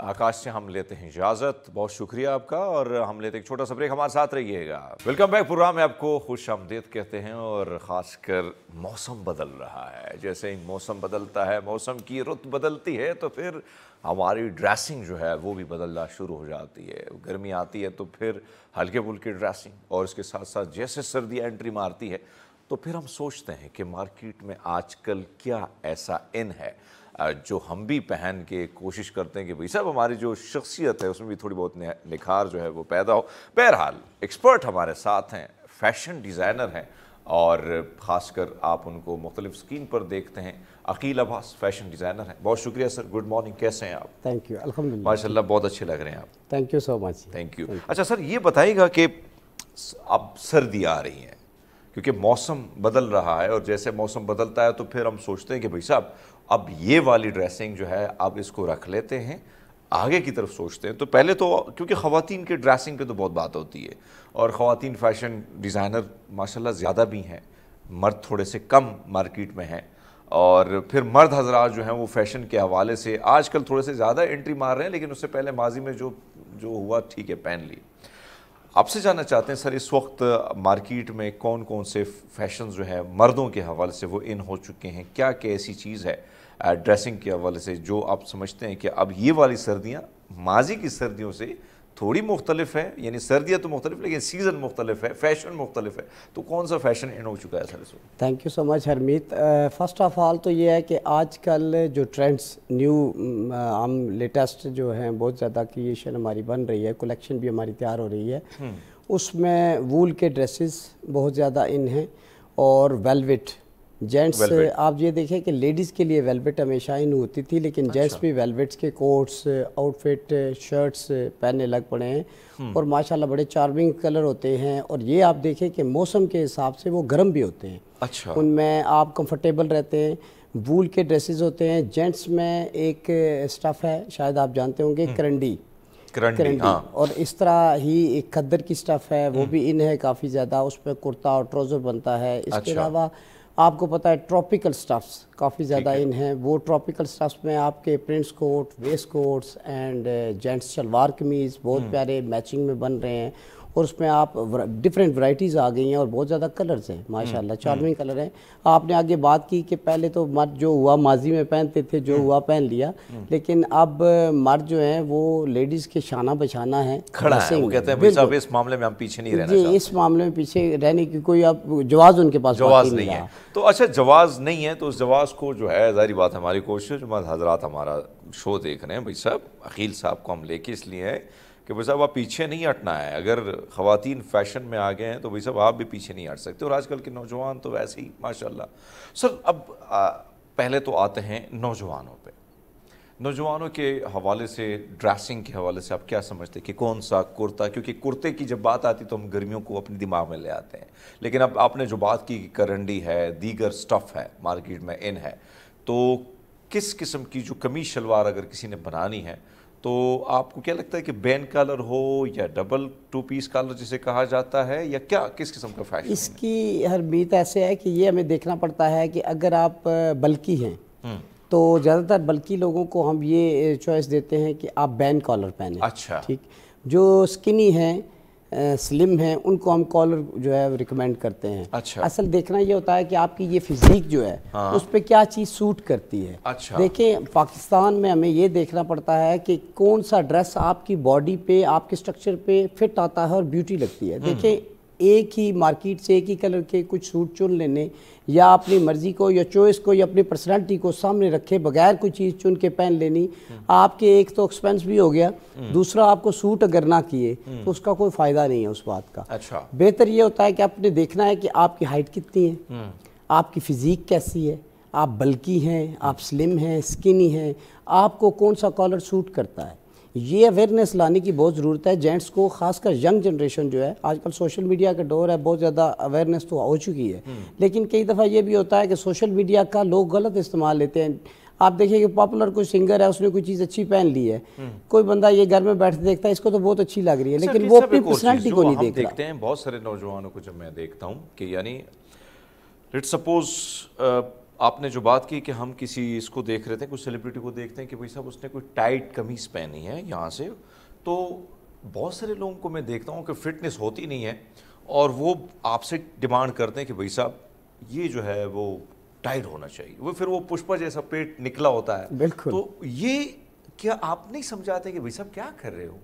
आकाश से हम लेते हैं इजाज़त बहुत शुक्रिया आपका और हम लेते हैं छोटा सा ब्रेक हमारे साथ रहिएगा वेलकम बैक प्रोग्राम में आपको खुश आमदेद कहते हैं और ख़ासकर मौसम बदल रहा है जैसे ही मौसम बदलता है मौसम की रुत बदलती है तो फिर हमारी ड्रेसिंग जो है वो भी बदलना शुरू हो जाती है गर्मी आती है तो फिर हल्के फुल्के ड्रेसिंग और इसके साथ साथ जैसे सर्दी एंट्री मारती है तो फिर हम सोचते हैं कि मार्केट में आजकल क्या ऐसा इन है जो हम भी पहन के कोशिश करते हैं कि भाई साहब हमारी जो शख्सियत है उसमें भी थोड़ी बहुत निखार जो है वो पैदा हो बहरहाल एक्सपर्ट हमारे साथ हैं फैशन डिज़ाइनर हैं और ख़ासकर आप उनको मुख्तलिफ स्क्रीन पर देखते हैं अकील अब्बास फैशन डिज़ाइनर हैं बहुत शुक्रिया सर गुड मॉर्निंग कैसे हैं आप थैंक यू अलहमदिल्ला माशाल्लाह बहुत अच्छे लग रहे हैं आप thank you so much thank you अच्छा सर ये बताइएगा कि अब सर्दी आ रही है क्योंकि मौसम बदल रहा है और जैसे मौसम बदलता है तो फिर हम सोचते हैं कि भाई साहब अब ये वाली ड्रेसिंग जो है अब इसको रख लेते हैं आगे की तरफ सोचते हैं तो पहले तो क्योंकि ख़वान के ड्रेसिंग पे तो बहुत बात होती है और ख़वान फ़ैशन डिज़ाइनर माशाल्लाह ज़्यादा भी हैं मर्द थोड़े से कम मार्केट में हैं और फिर मर्द हजरात जो हैं वो फैशन के हवाले से आजकल थोड़े से ज़्यादा एंट्री मार रहे हैं लेकिन उससे पहले माजी में जो जो हुआ ठीक है पहन ली आपसे जानना चाहते हैं सर इस वक्त मार्केट में कौन कौन से फैशन जो है मर्दों के हवाले से वो इन हो चुके हैं क्या क्या ऐसी चीज़ है ड्रेसिंग के हवाले से जो आप समझते हैं कि अब ये वाली सर्दियाँ माजी की सर्दियों से थोड़ी मुख्तलिफ है यानी सर्दियाँ तो मुख्तलिफ लेकिन सीज़न मुख्तलिफ है फैशन मुख्तलिफ है तो कौन सा फैशन इन हो चुका है सर इसमें thank you so much Harmeet first of all तो ये है कि आज कल जो ट्रेंड्स न्यू mm, uh, हम लेटेस्ट जो हैं बहुत ज़्यादा क्रिएशन हमारी बन रही है कलेक्शन भी हमारी तैयार हो रही है हम्म। उसमें वूल के ड्रेसिस बहुत ज़्यादा इन हैं और वेलवेट जेंट्स आप ये देखें कि लेडीज़ के लिए वेलवेट हमेशा इन होती थी लेकिन अच्छा। जेंट्स भी वेलवेट्स के कोट्स आउटफिट शर्ट्स पहनने लग पड़े हैं हम्म। और माशाल्लाह बड़े चार्मिंग कलर होते हैं और ये आप देखें कि मौसम के हिसाब से वो गर्म भी होते हैं अच्छा उनमें आप कंफर्टेबल रहते हैं वूल के ड्रेसेस होते हैं जेंट्स में एक स्टफ़ है शायद आप जानते होंगे हम्म। करंडी करंडी हाँ। और इस तरह ही एक खद्दर की स्टफ़ है वो हम्म। भी इन है काफ़ी ज़्यादा उसमें कुर्ता और ट्राउज़र बनता है इसके अच्छा। अलावा अच्छा। आपको पता है ट्रॉपिकल स्टफ्स काफ़ी ज़्यादा इन हैं वो ट्रॉपिकल स्टफ्स में आपके prints coat waist coats and gents shalwar kameez बहुत हम्म। प्यारे मैचिंग में बन रहे हैं और उसमें आप डिफरेंट वराइटीज आ गई हैं और बहुत ज़्यादा कलर्स हैं माशाल्लाह चार्मिंग हम्म, कलर हम्म। हैं आपने आगे बात की कि पहले तो मर्द जो हुआ माजी में पहनते थे जो हम्म। हुआ पहन लिया लेकिन अब मर्द जो हैं वो लेडीज़ के शाना बछाना है खड़ा है वो कहते हैं इस मामले में हम पीछे नहीं रहना इस मामले में पीछे रहने की कोई अब जवाब उनके पास जवाब नहीं है तो अच्छा जवाब नहीं है तो उस जवाब को जो है जारी बात हमारी कोशिश हजरात हमारा शो देख रहे हैं भाई साहब अखिल साहब को हम लेके इसलिए हैं कि भाई साहब आप पीछे नहीं हटना है अगर खातन फैशन में आ गए हैं तो भाई साहब आप भी पीछे नहीं हट सकते और आजकल के नौजवान तो वैसे ही माशाल्लाह सर अब आ, पहले तो आते हैं नौजवानों पे नौजवानों के हवाले से ड्रेसिंग के हवाले से आप क्या समझते हैं कि कौन सा कुर्ता क्योंकि कुर्ते की जब बात आती तो हम गर्मियों को अपने दिमाग में ले आते हैं लेकिन अब आपने जो बात की कि करंडी है दीगर स्टफ़ है मार्केट में इन है तो किस किस्म की जो कमी शलवार अगर किसी ने बनानी है तो आपको क्या लगता है कि बैन कॉलर हो या डबल टू पीस कॉलर जिसे कहा जाता है या क्या किस किस्म का फैशन इसकी हर बीत ऐसे है कि ये हमें देखना पड़ता है कि अगर आप बल्कि हैं हम्म। तो ज़्यादातर बल्कि लोगों को हम ये चॉइस देते हैं कि आप बैन कॉलर पहने अच्छा ठीक जो स्किनी हैं स्लिम हैं उनको हम कॉलर जो है रिकमेंड करते हैं अच्छा असल देखना ये होता है कि आपकी ये फिजिक जो है हाँ। उस पर क्या चीज़ सूट करती है अच्छा देखें पाकिस्तान में हमें ये देखना पड़ता है कि कौन सा ड्रेस आपकी बॉडी पे आपके स्ट्रक्चर पे फिट आता है और ब्यूटी लगती है हम्म। देखें एक ही मार्केट से एक ही कलर के कुछ सूट चुन लेने या अपनी मर्ज़ी को या चॉइस को या अपनी पर्सनालिटी को सामने रखे बगैर कोई चीज़ चुन के पहन लेनी आपके एक तो एक्सपेंस भी हो गया हम्म। दूसरा आपको सूट अगर ना किए हम्म। तो उसका कोई फ़ायदा नहीं है उस बात का अच्छा बेहतर ये होता है कि आपने देखना है कि आपकी हाइट कितनी है हम्म। आपकी फ़िज़ीक कैसी है आप बल्कि हैं आप स्लिम हैं स्किनी हैं आपको कौन सा कॉलर सूट करता है ये अवेयरनेस लाने की बहुत ज़रूरत है जेंट्स को खासकर यंग जनरेशन जो है आजकल सोशल मीडिया का दौर है बहुत ज़्यादा अवेयरनेस तो हो चुकी है हम्म। लेकिन कई दफ़ा ये भी होता है कि सोशल मीडिया का लोग गलत इस्तेमाल लेते हैं आप देखिए कि पॉपुलर कोई सिंगर है उसने कोई चीज़ अच्छी पहन ली है हम्म। कोई बंदा ये घर में बैठ देखता है इसको तो बहुत अच्छी लग रही है लेकिन वो अपनी पर्सनैलिटी को नहीं देख देखते हैं बहुत सारे नौजवानों को जब मैं देखता हूँ कि यानी लेट सपोज आपने जो बात की कि हम किसी इसको देख रहे थे कुछ सेलिब्रिटी को देखते हैं कि भाई साहब उसने कोई टाइट कमीज पहनी है यहाँ से तो बहुत सारे लोगों को मैं देखता हूँ कि फिटनेस होती नहीं है और वो आपसे डिमांड करते हैं कि भाई साहब ये जो है वो टाइट होना चाहिए वो फिर वो पुष्पा जैसा पेट निकला होता है बिल्कुल तो ये क्या आप नहीं समझाते कि भाई साहब क्या कर रहे हो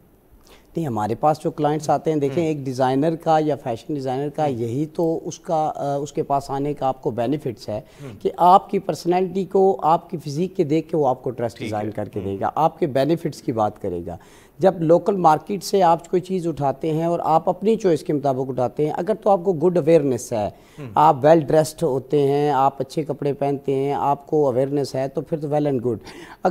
नहीं हमारे पास जो क्लाइंट्स आते हैं देखें हम्म। एक डिज़ाइनर का या फैशन डिज़ाइनर का हम्म। यही तो उसका उसके पास आने का आपको बेनिफिट्स है हम्म। कि आपकी पर्सनैलिटी को आपकी फ़िज़ीक के देख के वो आपको ड्रेस डिज़ाइन करके देगा आपके बेनिफिट्स की बात करेगा जब लोकल मार्केट से आप कोई चीज़ उठाते हैं और आप अपनी चॉइस के मुताबिक उठाते हैं अगर तो आपको गुड अवेयरनेस है आप वेल ड्रेस्ड होते हैं आप अच्छे कपड़े पहनते हैं आपको अवेयरनेस है तो फिर तो वेल एंड गुड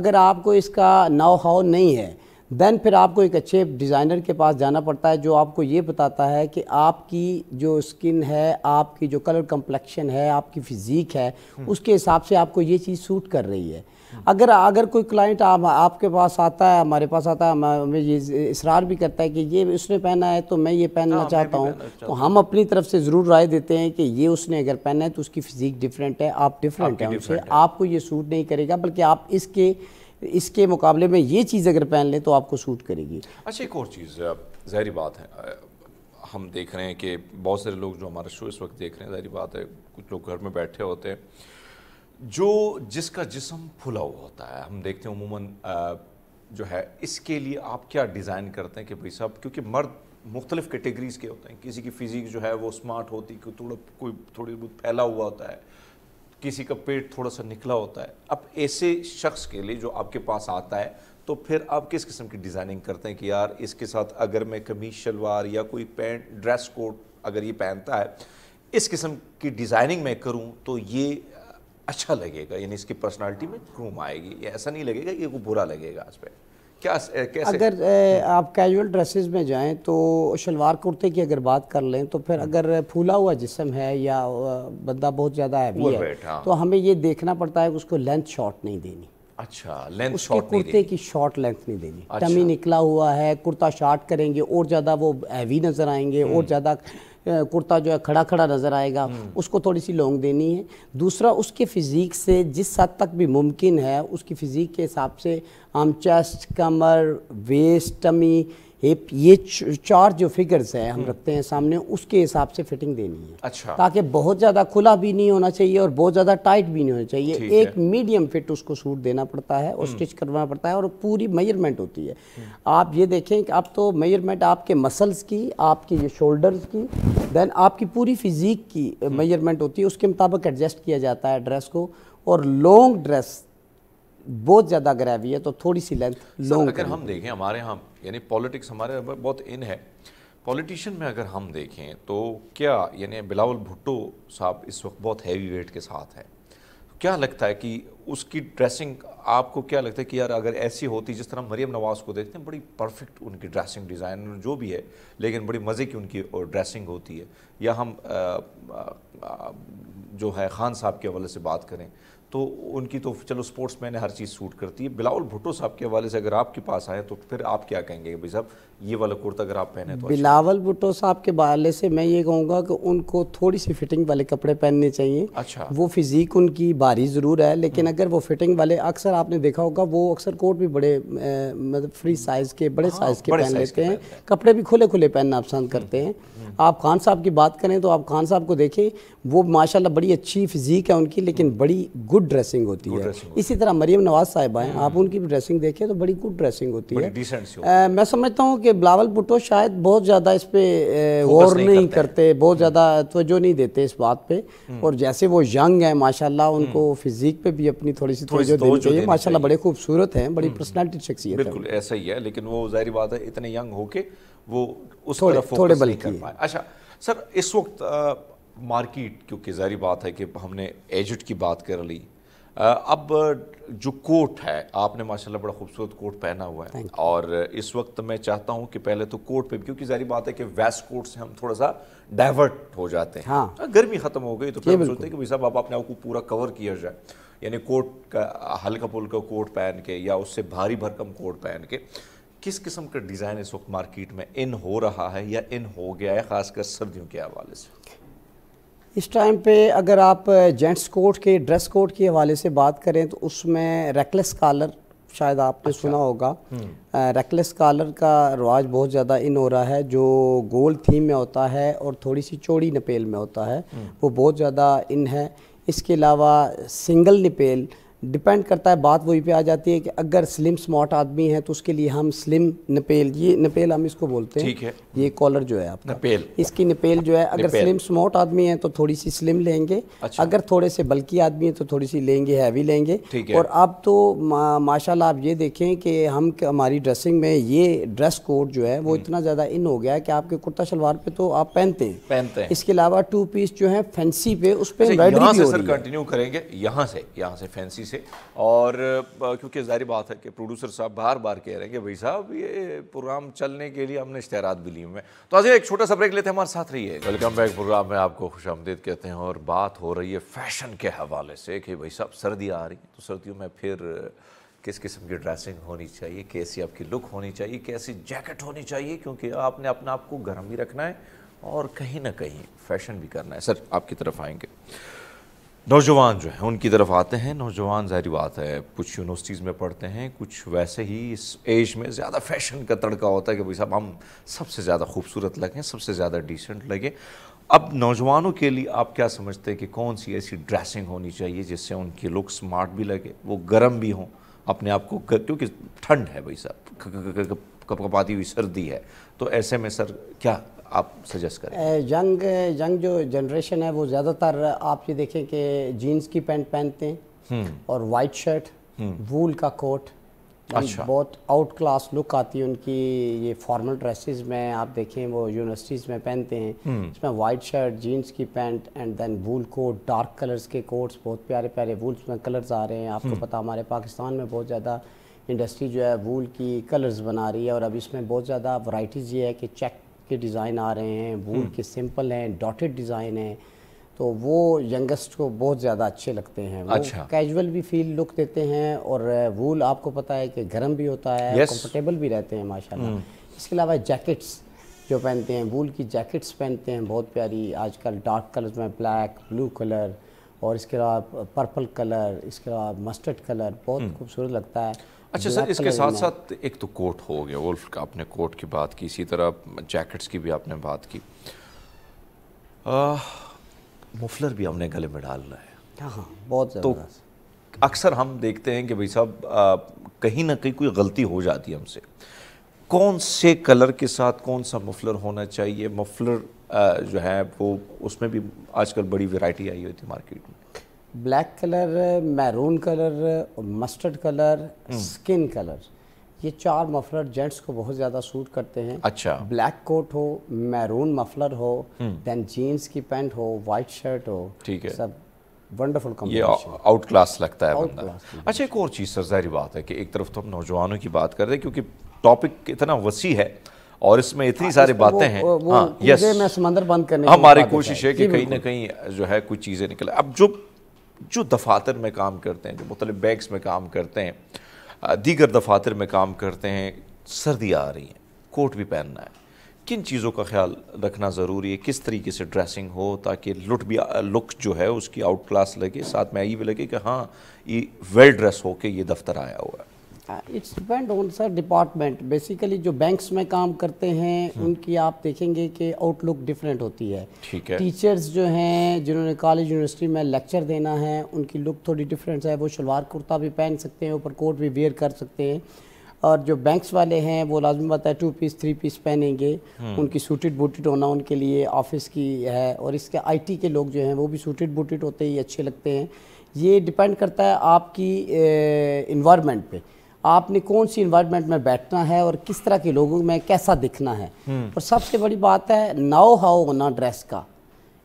अगर आपको इसका नाव हाव नहीं है देन फिर आपको एक अच्छे डिज़ाइनर के पास जाना पड़ता है जो आपको ये बताता है कि आपकी जो स्किन है आपकी जो कलर कम्प्लेक्शन है आपकी फिज़ीक है हम्म। उसके हिसाब से आपको ये चीज़ सूट कर रही है अगर अगर कोई क्लाइंट आप, आपके पास आता है हमारे पास आता है हमें ये इसरार भी करता है कि ये उसने पहना है तो मैं ये पहनना आ, हाँ, चाहता हूँ तो हम अपनी तरफ से ज़रूर राय देते हैं कि ये उसने अगर पहना है तो उसकी फिज़ीक डिफरेंट है आप डिफरेंट हैं उनसे आपको ये सूट नहीं करेगा बल्कि आप इसके इसके मुकाबले में ये चीज़ अगर पहन लें तो आपको सूट करेगी अच्छा एक और चीज़ जहरी बात है हम देख रहे हैं कि बहुत सारे लोग जो हमारा शो इस वक्त देख रहे हैं जहरी बात है कुछ लोग घर में बैठे होते हैं जो जिसका जिसम फुला हुआ होता है हम देखते हैं उमूमन जो है इसके लिए आप क्या डिज़ाइन करते हैं कि भाई साहब क्योंकि मर्द मुख्तलिफ कैटेगरीज़ के होते हैं किसी की फ़िज़िक जो है वो स्मार्ट होती है कोई थोड़ा कोई थोड़ी बहुत फैला हुआ होता है किसी का पेट थोड़ा सा निकला होता है अब ऐसे शख्स के लिए जो आपके पास आता है तो फिर आप किस किस्म की डिज़ाइनिंग करते हैं कि यार इसके साथ अगर मैं कमीज शलवार या कोई पैंट ड्रेस कोड अगर ये पहनता है इस किस्म की डिज़ाइनिंग मैं करूँ तो ये अच्छा लगेगा यानी इसकी पर्सनालिटी में ग्रूम आएगी या ऐसा नहीं लगेगा ये को बुरा लगेगा आज पर क्या कैसे अगर आप कैजुअल ड्रेसेस में जाएं तो शलवार कुर्ते की अगर बात कर लें तो फिर हम्म। अगर फूला हुआ जिसम है या बंदा बहुत ज़्यादा हैवी है हाँ। तो हमें ये देखना पड़ता है कि उसको लेंथ शॉर्ट नहीं देनी अच्छा लेंथ शॉर्ट कुर्ते की शॉर्ट लेंथ नहीं देनी अच्छा। टमी निकला हुआ है कुर्ता शॉर्ट करेंगे और ज़्यादा वो हैवी नज़र आएंगे और हम्म। ज़्यादा कुर्ता जो है खड़ा खड़ा नज़र आएगा उसको थोड़ी सी लॉन्ग देनी है दूसरा उसके फिज़ीक से जिस हद तक भी मुमकिन है उसकी फ़िज़ीक के हिसाब से हम चेस्ट कमर वेस्ट टमी ये ये चार जो फिगर्स हैं हम हम्म। रखते हैं सामने उसके हिसाब से फिटिंग देनी है अच्छा ताकि बहुत ज़्यादा खुला भी नहीं होना चाहिए और बहुत ज़्यादा टाइट भी नहीं होना चाहिए एक मीडियम फिट उसको सूट देना पड़ता है और स्टिच हम्म। करवाना पड़ता है और पूरी मेजरमेंट होती है हम्म। आप ये देखें कि अब तो मेजरमेंट आपके मसल्स की आपकी ये शोल्डर्स की देन आपकी पूरी फिजीक की मेजरमेंट होती है उसके मुताबिक एडजस्ट किया जाता है ड्रेस को और लॉन्ग ड्रेस बहुत ज़्यादा ग्रेवी है तो थोड़ी सी लेंथ लॉन्ग अगर हम देखें हमारे यहाँ यानी पॉलिटिक्स हमारे बहुत इन है पॉलिटिशियन में अगर हम देखें तो क्या यानी बिलावल भुट्टो साहब इस वक्त बहुत हैवी वेट के साथ है क्या लगता है कि उसकी ड्रेसिंग आपको क्या लगता है कि यार अगर ऐसी होती जिस तरह मरियम नवाज़ को देखते हैं बड़ी परफेक्ट उनकी ड्रेसिंग डिज़ाइन जो भी है लेकिन बड़ी मज़े की उनकी ड्रेसिंग होती है या हम आ, आ, जो है ख़ान साहब के हवाले से बात करें तो उनकी तो चलो स्पोर्ट्स मैन हर चीज़ सूट करती है बिलावल भुट्टो साहब के हवाले से अगर आपके पास आए तो फिर आप क्या कहेंगे भाई साहब ये वाला कुर्ता अगर आप पहने तो अच्छा। बिलावल भुट्टो साहब के हवाले से मैं ये कहूँगा कि उनको थोड़ी सी फिटिंग वाले कपड़े पहनने चाहिए अच्छा वो फिजीक उनकी भारी ज़रूर है लेकिन हम्म। अगर वो फिटिंग वाले अक्सर आपने देखा होगा वो अक्सर कोट भी बड़े मतलब फ्री साइज़ के बड़े साइज़ हाँ, के पहन लेते हैं कपड़े भी खुले खुले पहनना पसंद हम्म, करते हैं हम्म। आप खान साहब की बात करें तो आप खान साहब को देखें वो माशाल्लाह बड़ी अच्छी फिजीक है उनकी लेकिन बड़ी गुड गुड ड्रेसिंग होती है इसी तरह मरियम नवाज साहब आए हम्म। आप उनकी भी ड्रेसिंग देखें तो बड़ी गुड ड्रेसिंग होती है मैं समझता हूँ कि बिलावल भुट्टो शायद बहुत ज़्यादा इस पर गौर नहीं, करते बहुत हम्म। ज़्यादा तोजो नहीं देते इस बात पर हम्म। और जैसे वो यंग हैं माशाल्लाह उनको फिजिक पे भी अपनी थोड़ी सी तोजो देनी चाहिए माशाल्लाह बड़े खूबसूरत हैं बड़ी पर्सनैलिटी शख्सियत बिल्कुल ऐसा ही है लेकिन वो जाहिर बात है इतने यंग होके वो उस थोड़े थोड़े नहीं कर पाए अच्छा सर इस वक्त मार्केट क्योंकि जारी बात है कि हमने एजिट की बात कर ली अब जो कोट है आपने माशाल्लाह बड़ा खूबसूरत कोट पहना हुआ है और इस वक्त मैं चाहता हूं कि पहले तो कोट पे क्योंकि जारी बात है कि वेस्ट कोट से हम थोड़ा सा डाइवर्ट हो जाते हैं हाँ। गर्मी ख़त्म हो गई तो फिर सोचते हैं कि भाई साहब आप अपने आप को पूरा कवर किया जाए यानी कोट का हल्का फुल्का कोट पहन के या उससे भारी भरकम कोट पहन के किस किस्म का डिज़ाइन इस वक्त मार्केट में इन हो रहा है या इन हो गया है ख़ासकर सर्दियों के हवाले से इस टाइम पे अगर आप जेंट्स कोट के ड्रेस कोड के हवाले से बात करें तो उसमें रेकलेस कॉलर शायद आपने अच्छा। सुना होगा रेकलेस हम्म। कॉलर का रवाज बहुत ज़्यादा इन हो रहा है जो गोल थीम में होता है और थोड़ी सी चौड़ी नपेल में होता है हम्म। वो बहुत ज़्यादा इन है इसके अलावा सिंगल नपेल डिपेंड करता है बात वही पे आ जाती है कि अगर स्लिम स्मार्ट आदमी है तो उसके लिए हम स्लिम नपेल ये नपेल हम इसको बोलते हैं है ये कॉलर जो है आपका नपेल इसकी नपेल जो है अगर स्लिम स्मार्ट आदमी है तो थोड़ी सी स्लिम लेंगे अच्छा। अगर थोड़े से बल्कि आदमी है तो थोड़ी सी लेंगे हैवी लेंगे है। और अब तो माशाला आप ये देखें कि हम हमारी ड्रेसिंग में ये ड्रेस कोड जो है वो हम्म। इतना ज़्यादा इन हो गया है कि आपके कुर्ता शलवार पे तो आप पहनते हैं पहनते हैं इसके अलावा टू पीस जो है फैंसी पे उस पर अच्छा, कंटिन्यू करेंगे यहाँ से यहाँ से फैंसी से और क्योंकि जाहिर बात है कि प्रोड्यूसर साहब बार बार कह रहे हैं कि भाई साहब ये प्रोग्राम चलने के लिए हमने इश्तहारात भी लिए हुए हैं तो आज एक छोटा सा ब्रेक लेते हैं हमारे साथ रहिए वेलकम बैक प्रोग्राम में आपको खुश आमदीद कहते हैं और बात हो रही है फैशन के हवाले से कि भाई साहब सर्दी आ रही है तो सर्दियों में फिर किस किस्म की ड्रेसिंग होनी चाहिए कैसी आपकी लुक होनी चाहिए कैसी जैकेट होनी चाहिए क्योंकि आपने अपने आप को गर्म भी रखना है और कहीं ना कहीं फैशन भी करना है सर आपकी तरफ आएंगे नौजवान जो हैं उनकी तरफ आते हैं नौजवान जहरी बात है कुछ यूनिवर्सिटीज़ में पढ़ते हैं कुछ वैसे ही इस एज में ज़्यादा फैशन का तड़का होता है कि भाई साहब हम सबसे ज़्यादा खूबसूरत लगें सबसे ज़्यादा डिसेंट लगें अब नौजवानों के लिए आप क्या समझते हैं कि कौन सी ऐसी ड्रेसिंग होनी चाहिए जिससे उनकी लुक स्मार्ट भी लगे वो गर्म भी हों अपने आप को क्योंकि ठंड है भाई साहब कपाती हुई सर्दी है तो ऐसे में सर क्या आप सजेस्ट करें यंग यंग जो जनरेशन है वो ज़्यादातर आप ये देखें कि जीन्स की पैंट पहनते हैं हम्म। और वाइट शर्ट वूल का कोट अच्छा। बहुत आउट क्लास लुक आती है उनकी ये फॉर्मल ड्रेसेस में आप देखें वो यूनिवर्सिटीज़ में पहनते हैं हम्म। इसमें वाइट शर्ट जीन्स की pant and then wool coat dark colours के कोट्स बहुत प्यारे प्यारे वूल्स में कलर्स आ रहे हैं आपको हम्म। पता हमारे पाकिस्तान में बहुत ज़्यादा इंडस्ट्री जो है वूल की कलर्स बना रही है और अब इसमें बहुत ज़्यादा वराइटीज़ ये है कि चेक के डिज़ाइन आ रहे हैं वूल हम्म। के सिंपल हैं डॉटेड डिज़ाइन हैं तो वो यंगस्ट को बहुत ज़्यादा अच्छे लगते हैं अच्छा कैजुअल भी फील लुक देते हैं और वूल आपको पता है कि गर्म भी होता है कम्फर्टेबल कंफर्टेबल भी रहते हैं माशाल्लाह हम्म। इसके अलावा जैकेट्स जो पहनते हैं वूल की जैकेट्स पहनते हैं बहुत प्यारी आजकल डार्क कलर्स में ब्लैक ब्लू कलर और इसके अलावा पर्पल कलर इसके अलावा मस्टर्ड कलर बहुत हम्म। खूबसूरत लगता है अच्छा सर इसके साथ साथ एक तो कोट हो गया वुल्फ का आपने कोट की बात की इसी तरह जैकेट्स की भी आपने बात की मफलर भी हमने गले में डालना है हाँ, हाँ बहुत तो अक्सर हम देखते हैं कि भाई साहब कहीं ना कहीं कोई गलती हो जाती है हमसे कौन से कलर के साथ कौन सा मफलर होना चाहिए मफलर जो है वो उसमें भी आजकल बड़ी वैरायटी आई हुई थी मार्केट में black colour maroon colour mustard colour हम्म। स्किन कलर ये चार मफलर जेंट्स को बहुत ज़्यादा सूट करते हैं अच्छा ब्लैक कोट हो मैरून मफलर हो हम्म। देन जीन्स की पैंट हो व्हाइट शर्ट हो ठीक है सब वंडरफुल ये आउट क्लास लगता है बंदा अच्छा एक और चीज़ सर जहरी बात है कि एक तरफ तो हम नौजवानों की बात कर रहे हैं क्योंकि टॉपिक इतना वसी है और इसमें इतनी हाँ, सारी बातें हैं हाँ यस मैं समंदर बंद करने हमारी कोशिश है कि कहीं ना कहीं जो है कुछ चीज़ें निकले अब जो जो दफातर में काम करते हैं जो मुख्तलिफ बैग्स में काम करते हैं दीगर दफातर में काम करते हैं सर्दियाँ आ रही हैं कोट भी पहनना है किन चीज़ों का ख्याल रखना ज़रूरी है किस तरीके से ड्रेसिंग हो ताकि लुट भी लुक जो है उसकी आउट क्लास लगे साथ में आई भी लगे कि हाँ ये वेल ड्रेस होके ये दफ्तर आया हुआ है it's depend on sir department basically जो बैंक्स में काम करते हैं हम्म। उनकी आप देखेंगे कि आउटलुक डिफरेंट होती है ठीक है टीचर्स जो हैं जिन्होंने कॉलेज यूनिवर्सिटी में लेक्चर देना है उनकी लुक थोड़ी डिफरेंट है वो शलवार कुर्ता भी पहन सकते हैं ऊपर कोट भी वेयर कर सकते हैं और जो बैंक्स वाले हैं वो लाजमी बात है टू पीस थ्री पीस पहनेंगे हम्म। उनकी सूटेड बूटेड होना उनके लिए ऑफिस की है और इसके आईटी के लोग जो हैं वो भी सूटेड बूटेड होते ही अच्छे लगते हैं ये डिपेंड करता है आपकी इन्वायरमेंट पे आपने कौन सी इन्वायरमेंट में बैठना है और किस तरह के लोगों में कैसा दिखना है हम्म। और सबसे बड़ी बात है नाव हाओ होना ड्रेस का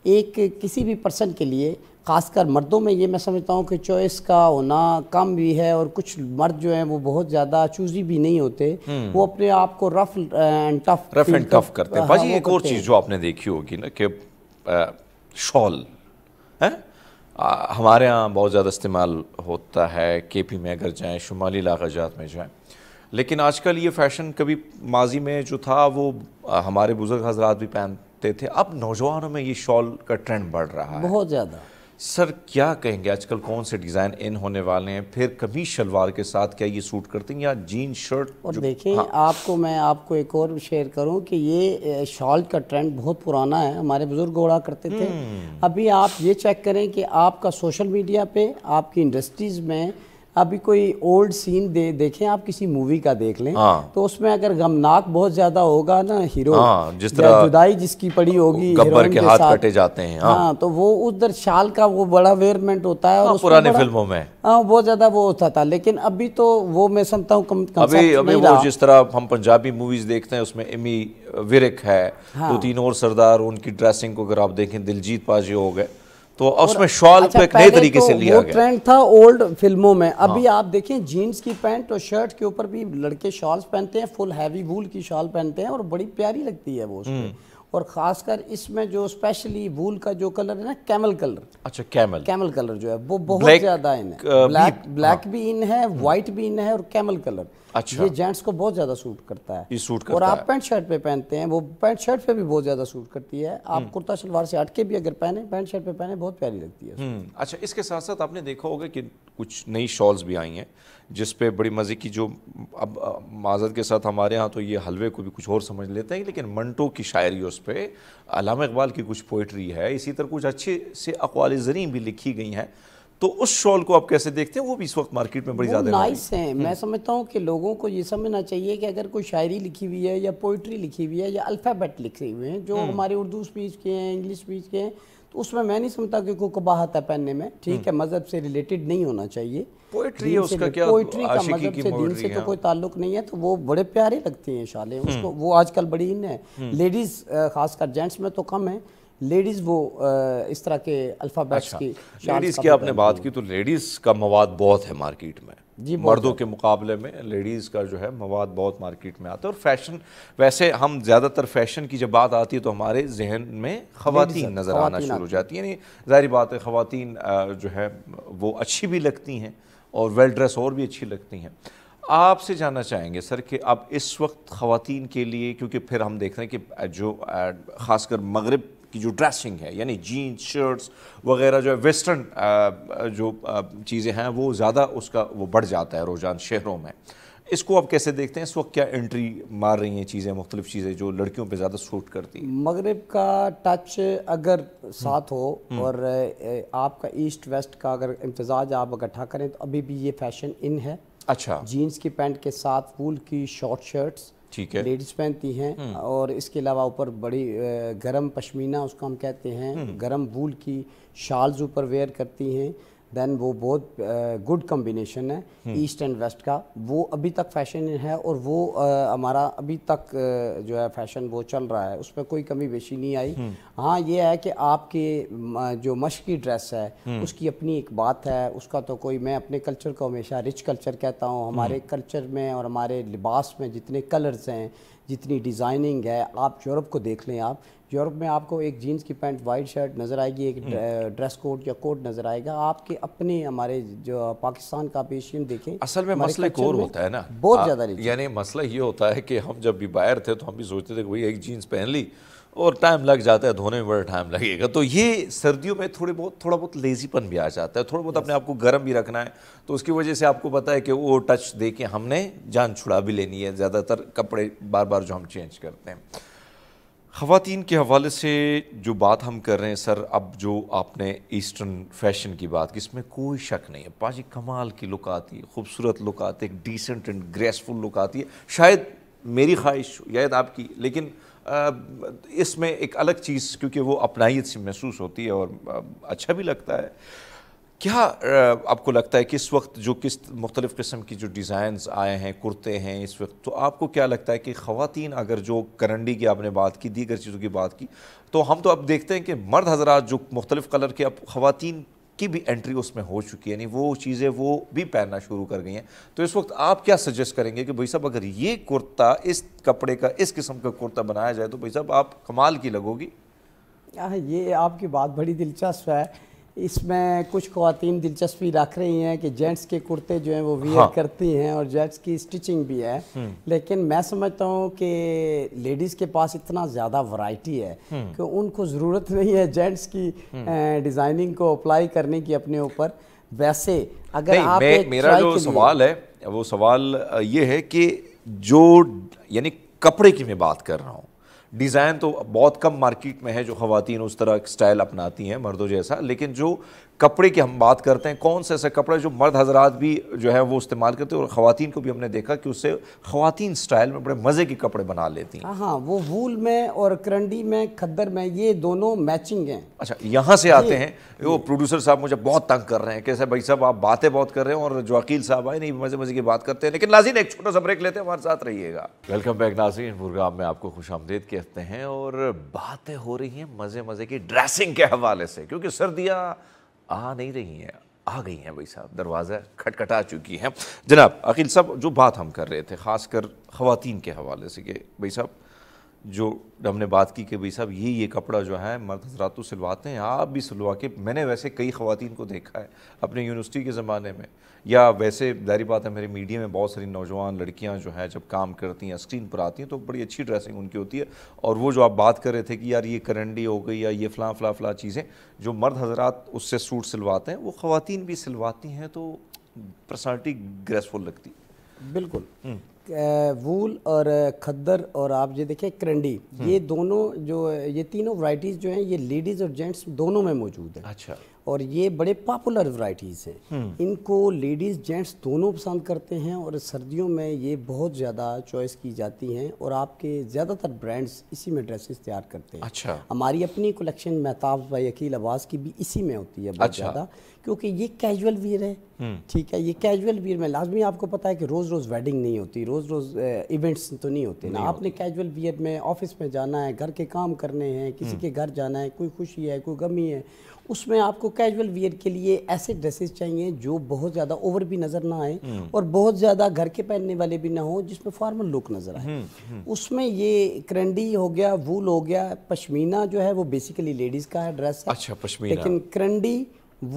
एक किसी भी पर्सन के लिए ख़ासकर मर्दों में ये मैं समझता हूँ कि चॉइस का होना कम भी है और कुछ मर्द जो हैं वो बहुत ज़्यादा चूजी भी नहीं होते हम्म। वो अपने आप को rough and tough rough and tough करते हैं हाँ, एक और चीज़ जो आपने देखी होगी ना कि शॉल है आ, हमारे यहाँ बहुत ज़्यादा इस्तेमाल होता है के पी में अगर जाएँ शुमाली इलाकाजात में जाएँ लेकिन आजकल ये फ़ैशन कभी माजी में जो था वो आ, हमारे बुज़ुर्ग हजरात भी पहनते थे अब नौजवानों में ये शॉल का ट्रेंड बढ़ रहा है बहुत ज़्यादा सर क्या कहेंगे आजकल कौन से डिज़ाइन इन होने वाले हैं फिर कभी शलवार के साथ क्या ये सूट करते हैं या जीन शर्ट और देखें हाँ। आपको मैं आपको एक और शेयर करूं कि ये शॉल का ट्रेंड बहुत पुराना है हमारे बुज़ुर्ग ओढ़ा करते थे हम्म। अभी आप ये चेक करें कि आपका सोशल मीडिया पे आपकी इंडस्ट्रीज़ में अभी कोई ओल्ड सीन दे देखें आप किसी मूवी का देख लें हाँ। तो उसमें अगर गमनाक बहुत ज्यादा होगा ना हीरो हाँ, जिस तरह जुदाई जिसकी पड़ी होगी गब्बर के, हाथ कटे जाते हैं हाँ, हाँ तो वो उधर शाल का वो बड़ा वेयरमेंट होता है हाँ, और पुराने फिल्मों में हाँ बहुत ज्यादा वो होता था लेकिन अभी तो वो मैं समझता हूँ अभी अभी वो जिस तरह हम पंजाबी मूवीज देखते हैं उसमें एमी विरिक है हाँ। दो तीन और सरदार उनकी ड्रेसिंग को अगर आप देखें दिलजीत पाजी हो गए तो उसमें अच्छा, शॉल अच्छा, को एक नए तरीके तो से लिया वो गया ट्रेंड था ओल्ड फिल्मों में अभी हाँ। आप देखें जीन्स की पैंट और शर्ट के ऊपर भी लड़के शॉल्स पहनते हैं फुल हैवी वूल की शॉल पहनते हैं और बड़ी प्यारी लगती है वो उसमें और ख़ासकर इसमें जो स्पेशली वूल का जो कलर है ना कैमल कलर अच्छा कैमल कैमल कलर जो है वो बहुत ज़्यादा इन है ब्लैक uh, ब्लैक हाँ। भी इन है वाइट हम्म। भी इन है और कैमल कलर अच्छा ये जेंट्स को बहुत ज़्यादा सूट करता है ये सूट करता और आप पैंट शर्ट पे पहनते हैं वो पैंट शर्ट पे भी बहुत ज़्यादा सूट करती है आप हम्म। कुर्ता शलवार से हटके भी अगर पहने पैंट शर्ट पे पहने बहुत प्यारी लगती है हम्म। अच्छा इसके साथ साथ आपने देखा होगा कि कुछ नई शॉल्स भी आई हैं जिस पे बड़ी मज़े की जो अब माजत के साथ हमारे यहाँ तो ये हलवे को भी कुछ और समझ लेते हैं लेकिन मंटो की शायरी उस पर अलाम इकबाल की कुछ पोइट्री है इसी तरह कुछ अच्छे से अकवाल जरिए भी लिखी गई हैं तो उस शॉल को आप कैसे देखते हैं वो भी इस वक्त मार्केट में बड़ी ज़्यादा नाइस हैं मैं हम्म। समझता हूँ कि लोगों को ये समझना चाहिए कि अगर कोई शायरी लिखी हुई है या पोइट्री लिखी हुई है या अल्फ़ाबेट लिखे हुए हैं जो हम्म। हमारे उर्दू स्पीच के हैं इंग्लिश स्पीच के हैं तो उसमें मैं नहीं समझता कि कोई कबाहत है पहनने में ठीक हम्म। है मजहब से रिलेटेड नहीं होना चाहिए पोइट्री उसका क्या पोइट्री का मजहब से दिन से तो कोई ताल्लुक नहीं है तो वो बड़े प्यारे लगती हैं शाले हम्म। उसको वो आजकल बड़ी इन है लेडीज़ खासकर जेंट्स में तो कम है लेडीज़ वो इस तरह के अल्फ़ाबेट्स की लेडीज़ की आपने बात की तो लेडीज़ का मवाद बहुत है मार्केट में जी मर्दों के मुकाबले में लेडीज़ का जो है मवाद बहुत मार्केट में आता है और फैशन वैसे हम ज़्यादातर फैशन की जब बात आती है तो हमारे जहन में खातन नज़र आना शुरू हो जाती है यानी ज़ाहिर बात है खातन जो है वो अच्छी भी लगती हैं और वेल ड्रेस और भी अच्छी लगती हैं आपसे जानना चाहेंगे सर कि अब इस वक्त ख़ातन के लिए क्योंकि फिर हम देख रहे हैं कि जो ख़ासकर मगरब की जो ड्रेसिंग है यानी जीन्स शर्ट्स वगैरह जो है वेस्टर्न जो चीज़ें हैं वो ज़्यादा उसका वो बढ़ जाता है रोजान शहरों में इसको आप कैसे देखते हैं इस वक्त क्या एंट्री मार रही हैं चीज़ें मुख्तलिफ चीज़ें जो लड़कियों पे ज़्यादा सूट करती हैं मगरब का टच अगर साथ हम्म, हो हम्म। और आपका ईस्ट वेस्ट का अगर इम्तजाज आप इकट्ठा करें तो अभी भी ये फैशन इन है अच्छा जीन्स की पैंट के साथ फूल की शॉर्ट शर्ट्स ठीक है लेडीज पहनती हैं हम्म। और इसके अलावा ऊपर बड़ी गर्म पश्मीना उसको हम कहते हैं गर्म हम्म। वूल की शाल्स ऊपर वेयर करती हैं देन वो बहुत गुड कम्बिनेशन है ईस्ट एंड वेस्ट का वो अभी तक फैशन है और वो हमारा अभी तक जो है फैशन वो चल रहा है उसमें कोई कमी बेशी नहीं आई हम्म। हाँ ये है कि आपके जो मश की ड्रेस है हम्म। उसकी अपनी एक बात है उसका तो कोई मैं अपने कल्चर को हमेशा रिच कल्चर कहता हूँ हमारे कल्चर हम्म। में और हमारे लिबास में जितने कलर्स हैं जितनी डिज़ाइनिंग है आप यूरोप को देख लें आप यूरोप में आपको एक जीन्स की पैंट वाइट शर्ट नज़र आएगी एक हम्म। ड्रेस कोड या कोट नज़र आएगा आपके अपने हमारे जो पाकिस्तान का पेशियन देखें असल में मसला एक और होता है ना बहुत ज़्यादा यानी मसला ये होता है कि हम जब भी बाहर थे तो हम भी सोचते थे कि भाई एक जीन्स पहन ली और टाइम लग जाता है धोने में बड़ा टाइम लगेगा तो ये सर्दियों में थोड़े बहुत थोड़ा बहुत लेजीपन भी आ जाता है थोड़ा बहुत अपने आप को गर्म भी रखना है तो उसकी वजह से आपको पता है कि वो टच दे के हमने जान छुड़ा भी लेनी है ज़्यादातर कपड़े बार बार जो हम चेंज करते हैं खातिन के हवाले से जो बात हम कर रहे हैं सर अब जो आपने ईस्टर्न फैशन की बात की इसमें कोई शक नहीं है पाजी कमाल की लुक आती है खूबसूरत लुक आती है एक डिसेंट एंड ग्रेसफुल लुक आती है शायद मेरी ख्वाहिश शायद आपकी लेकिन इसमें एक अलग चीज़ क्योंकि वो अपनाइत सी महसूस होती है और अच्छा भी लगता है क्या आपको लगता है कि इस वक्त जो किस मुख्तलिफ़ किस्म की जो डिज़ाइंस आए हैं कुर्ते हैं इस वक्त तो आपको क्या लगता है कि ख़वान अगर जो करंडी की आपने बात की दीगर चीज़ों की बात की तो हम तो अब देखते हैं कि मर्द हजरात जो मुख्तलिफ़ कलर के अब ख़वान की भी एंट्री उसमें हो चुकी है यानी वो चीज़ें वो भी पहनना शुरू कर गई हैं तो इस वक्त आप क्या सजेस्ट करेंगे कि भाई साहब अगर ये कुर्ता इस कपड़े का इस किस्म का कुर्ता बनाया जाए तो भाई साहब आप कमाल की लगोगी हाँ, ये आपकी बात बड़ी दिलचस्प है इसमें कुछ खातन दिलचस्पी रख रही हैं कि जेंट्स के कुर्ते जो हैं वो वियर हाँ। करती हैं और जेंट्स की स्टिचिंग भी है हम्म। लेकिन मैं समझता हूँ कि लेडीज़ के पास इतना ज़्यादा वैरायटी है हम्म। कि उनको ज़रूरत नहीं है जेंट्स की डिज़ाइनिंग हम्म। को अप्लाई करने की अपने ऊपर वैसे अगर आप मेरा जो सवाल है वो सवाल ये है कि जो यानी कपड़े की मैं बात कर रहा हूँ डिज़ाइन तो बहुत कम मार्केट में है जो खातन उस तरह स्टाइल अपनाती हैं मर्दों जैसा लेकिन जो कपड़े की हम बात करते हैं कौन से ऐसे कपड़े जो मर्द हजरात भी जो है वो इस्तेमाल करते हैं और ख़वान को भी हमने देखा कि उससे ख़वान स्टाइल में बड़े मज़े के कपड़े बना लेती हैं हाँ वो वूल में और करंडी में खद्दर में ये दोनों मैचिंग हैं अच्छा यहाँ से आते हैं वो प्रोड्यूसर साहब मुझे बहुत तंग कर रहे हैं कैसे भाई साहब आप बातें बहुत कर रहे हैं और जो अकील साहब आए नहीं मज़े मज़े की बात करते हैं लेकिन नाजीन एक छोटा सा ब्रेक लेते हैं हमारे साथ रहिएगा वेलकम बैक नाजीन प्रोग्राम में आपको खुश आमदेद कहते हैं और बातें हो रही हैं मज़े मज़े की ड्रेसिंग के हवाले से क्योंकि सर्दियाँ आ नहीं रही हैं आ गई हैं भाई साहब दरवाज़ा खटखटा चुकी हैं जनाब अकील साहब जो बात हम कर रहे थे ख़ासकर ख़वान के हवाले से कि भाई साहब जो हमने बात की कि भाई साहब ये ये कपड़ा जो है मर्द हजरात तो सिलवाते हैं आप भी सिलवा के मैंने वैसे कई खुवान को देखा है अपने यूनिवर्सिटी के ज़माने में या वैसे जहरी बात है मेरे मीडिया में बहुत सारी नौजवान लड़कियां जो हैं जब काम करती हैं स्क्रीन पर आती हैं तो बड़ी अच्छी ड्रेसिंग उनकी होती है और वो जो आप बात कर रहे थे कि यार ये करंडी हो गई या ये फ़लाँ फ़लाँ फ़लाँ चीज़ें जो मर्द हजरात उससे सूट सिलवाते हैं वो ख़वान भी सिलवाती हैं तो पर्सनैलिटी ग्रेसफुल लगती बिल्कुल हम्म। वूल और खद्दर और आप ये देखिए करंडी हम्म। ये दोनों जो ये तीनों वराइटीज़ जो हैं ये लेडीज़ और जेंट्स दोनों में मौजूद है अच्छा और ये बड़े पॉपुलर वैरायटीज़ हैं हम्म। इनको लेडीज़ जेंट्स दोनों पसंद करते हैं और सर्दियों में ये बहुत ज़्यादा चॉइस की जाती हैं और आपके ज़्यादातर ब्रांड्स इसी में ड्रेसेस तैयार करते हैं अच्छा हमारी अपनी कलेक्शन महताब भाई अकील आवाज़ की भी इसी में होती है बहुत अच्छा। ज़्यादा क्योंकि ये कैजुअल वियर है हम्म। ठीक है ये कैजुअल वियर में लाजमी आपको पता है कि रोज़ रोज़ वेडिंग नहीं होती रोज़ रोज़ इवेंट्स तो नहीं होते ना आपने कैजुअल वियर में ऑफिस में जाना है घर के काम करने हैं किसी हम्म। के घर जाना है कोई खुशी है कोई गमी है उसमें आपको कैजुअल वियर के लिए ऐसे ड्रेसेस चाहिए जो बहुत ज़्यादा ओवर भी नज़र ना आए हम्म। और बहुत ज़्यादा घर के पहनने वाले भी ना हो जिसमें फॉर्मल लुक नज़र आए हम्म, हम्म। उसमें ये करंडी हो गया वूल हो गया पशमीना जो है वो बेसिकली लेडीज़ का है ड्रेस है अच्छा पश्मीना लेकिन करंडी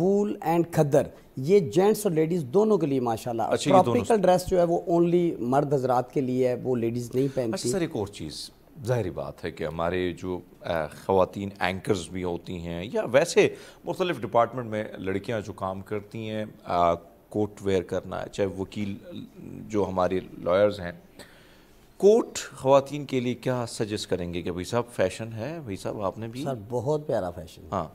वूल एंड खद्दर ये जेंट्स और लेडीज़ दोनों के लिए माशाल्लाह अच्छा, ट्रॉपिकल ड्रेस जो है वो ओनली मर्द हजरात के लिए है वो लेडीज़ नहीं अच्छा, पहनती अच्छा, सर एक और चीज़ ज़ाहरी बात है कि हमारे जो ख़वान एंकर्स भी होती हैं या वैसे मुख्तलिफ डिपार्टमेंट में लड़कियाँ जो काम करती हैं कोट वेयर करना चाहे वकील जो हमारे लॉयर्स हैं कोट ख़वान के लिए क्या सजेस्ट करेंगे कि भाई साहब फैशन है भाई साहब आपने भी सर बहुत प्यारा फैशन हाँ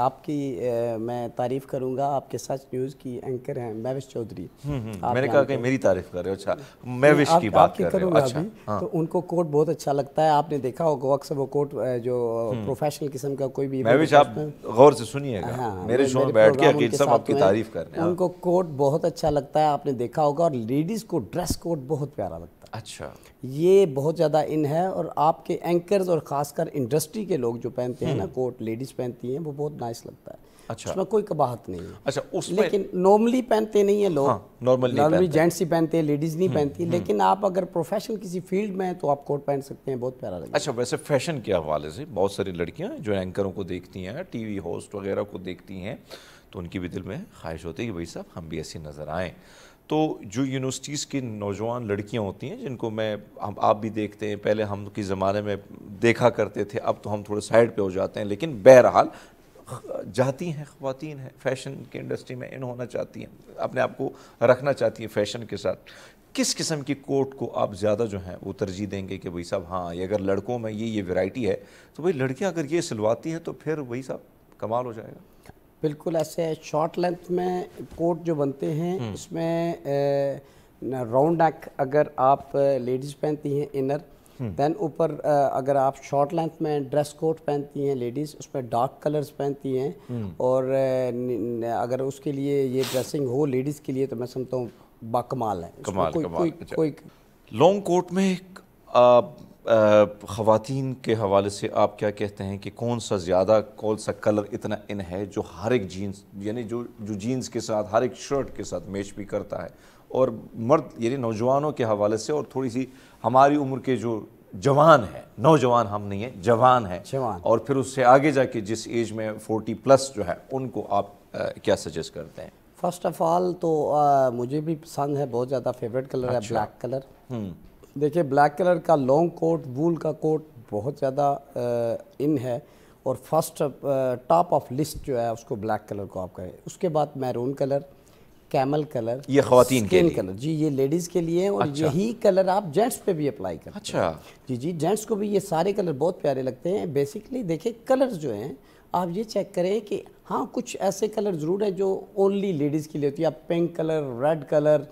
आपकी ए, मैं तारीफ़ करूंगा आपके सच न्यूज़ की एंकर हैं महविश चौधरी हम्म, हम्म। मैंने कहा कि मेरी तारीफ़ कर रहे हो अच्छा तो महविश की बात कर रहे हो अच्छा हाँ। तो उनको कोर्ट बहुत अच्छा लगता है आपने देखा होगा अक्सर वो कोर्ट जो हम्म। प्रोफेशनल किस्म का कोई भी महविश आप गौर से सुनिएगा हाँ, मेरे शो में बैठ के अकील साहब आपकी तारीफ़ कर रहे हैं उनको कोर्ट बहुत अच्छा लगता है आपने देखा होगा और लेडीज़ को ड्रेस कोड बहुत प्यारा लगता है अच्छा ये बहुत ज़्यादा इन है और आपके एंकर्स और ख़ासकर इंडस्ट्री के लोग जो पहनते हैं ना कोट हम्म। लेडीज़ पहनती हैं वो बहुत नाइस लगता है अच्छा उसमें कोई कबाहत नहीं है अच्छा उस लेकिन नॉर्मली पहनते नहीं है लोग नॉर्मली नॉर्मली जेंट्स ही पहनते हैं लेडीज़ नहीं हम्म, पहनती हम्म। लेकिन आप अगर प्रोफेशनल किसी फील्ड में है तो आप कोट पहन सकते हैं बहुत प्यारा लगता अच्छा वैसे फैशन के हवाले से बहुत सारी लड़कियाँ जो एंकरों को देखती हैं टी होस्ट वगैरह को देखती हैं तो उनकी भी दिल में ख्वाहिश होती है कि भाई साहब हम भी ऐसे नज़र आएँ तो जो यूनिवर्सिटीज़ की नौजवान लड़कियां होती हैं जिनको मैं हम आप भी देखते हैं पहले हम के ज़माने में देखा करते थे अब तो हम थोड़े साइड पे हो जाते हैं लेकिन बहरहाल जाती हैं ख़वातीन हैं फैशन के इंडस्ट्री में इन होना चाहती हैं अपने आप को रखना चाहती हैं फैशन के साथ किस किस्म की कोट को आप ज़्यादा जो हैं वो तरजीह देंगे कि भाई साहब हाँ ये अगर लड़कों में ये ये वैरायटी है तो भाई लड़कियाँ अगर ये सिलवाती हैं तो फिर वही साहब कमाल हो जाएगा बिल्कुल ऐसे शॉर्ट लेंथ में कोट जो बनते हैं हम्म। उसमें राउंड नेक अगर आप लेडीज़ पहनती हैं इनर देन हम्म। ऊपर अगर आप शॉर्ट लेंथ में ड्रेस कोट पहनती हैं लेडीज़ उसमें डार्क कलर्स पहनती हैं हम्म। और अगर उसके लिए ये ड्रेसिंग हो लेडीज़ के लिए तो मैं समझता हूँ बाकमाल है कमाल, कोई, कमाल, कोई, अच्छा। कोई लॉन्ग कोट में आ, ख़वान के हवाले से आप क्या कहते हैं कि कौन सा ज़्यादा कौन सा कलर इतना इन है जो हर एक जीन्स यानी जो जो जीन्स के साथ हर एक शर्ट के साथ मैच भी करता है और मर्द यानी नौजवानों के हवाले से और थोड़ी सी हमारी उम्र के जो जवान है नौजवान हम नहीं है जवान है जवान और फिर उससे आगे जाके जिस एज में फोर्टी प्लस जो है उनको आप आ, क्या सजेस्ट करते हैं फर्स्ट ऑफ ऑल तो आ, मुझे भी पसंद है बहुत ज़्यादा फेवरेट कलर अच्छा। है ब्लैक कलर हम्म। देखिए ब्लैक कलर का लॉन्ग कोट वूल का कोट बहुत ज़्यादा इन है और फर्स्ट टॉप ऑफ लिस्ट जो है उसको ब्लैक कलर को आप करें उसके बाद मैरून कलर कैमल कलर ये खातन के लिए कलर जी ये लेडीज़ के लिए और अच्छा। यही कलर आप जेंट्स पे भी अप्लाई करते अच्छा जी जी जेंट्स को भी ये सारे कलर बहुत प्यारे लगते हैं बेसिकली देखिए कलर्स जो हैं आप ये चेक करें कि हाँ कुछ ऐसे कलर ज़रूर है जो ओनली लेडीज़ के लिए होती है आप पिंक कलर रेड कलर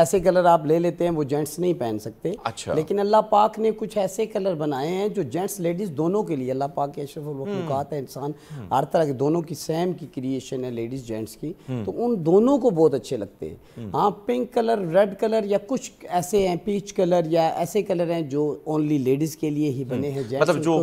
ऐसे कलर आप ले लेते हैं वो जेंट्स नहीं पहन सकते अच्छा लेकिन अल्लाह पाक ने कुछ ऐसे कलर बनाए हैं जो जेंट्स लेडीज़ दोनों के लिए अल्लाह पाक के अशरफुलमखलूक़ात हम्म। है इंसान हम्म। हर तरह के दोनों की सेम की क्रिएशन है लेडीज़ जेंट्स की हम्म। तो उन दोनों को बहुत अच्छे लगते हैं हाँ पिंक कलर रेड कलर या कुछ ऐसे हैं पीच कलर या ऐसे कलर हैं जो ओनली लेडीज़ के लिए ही बने हैं जेंट्स मतलब जो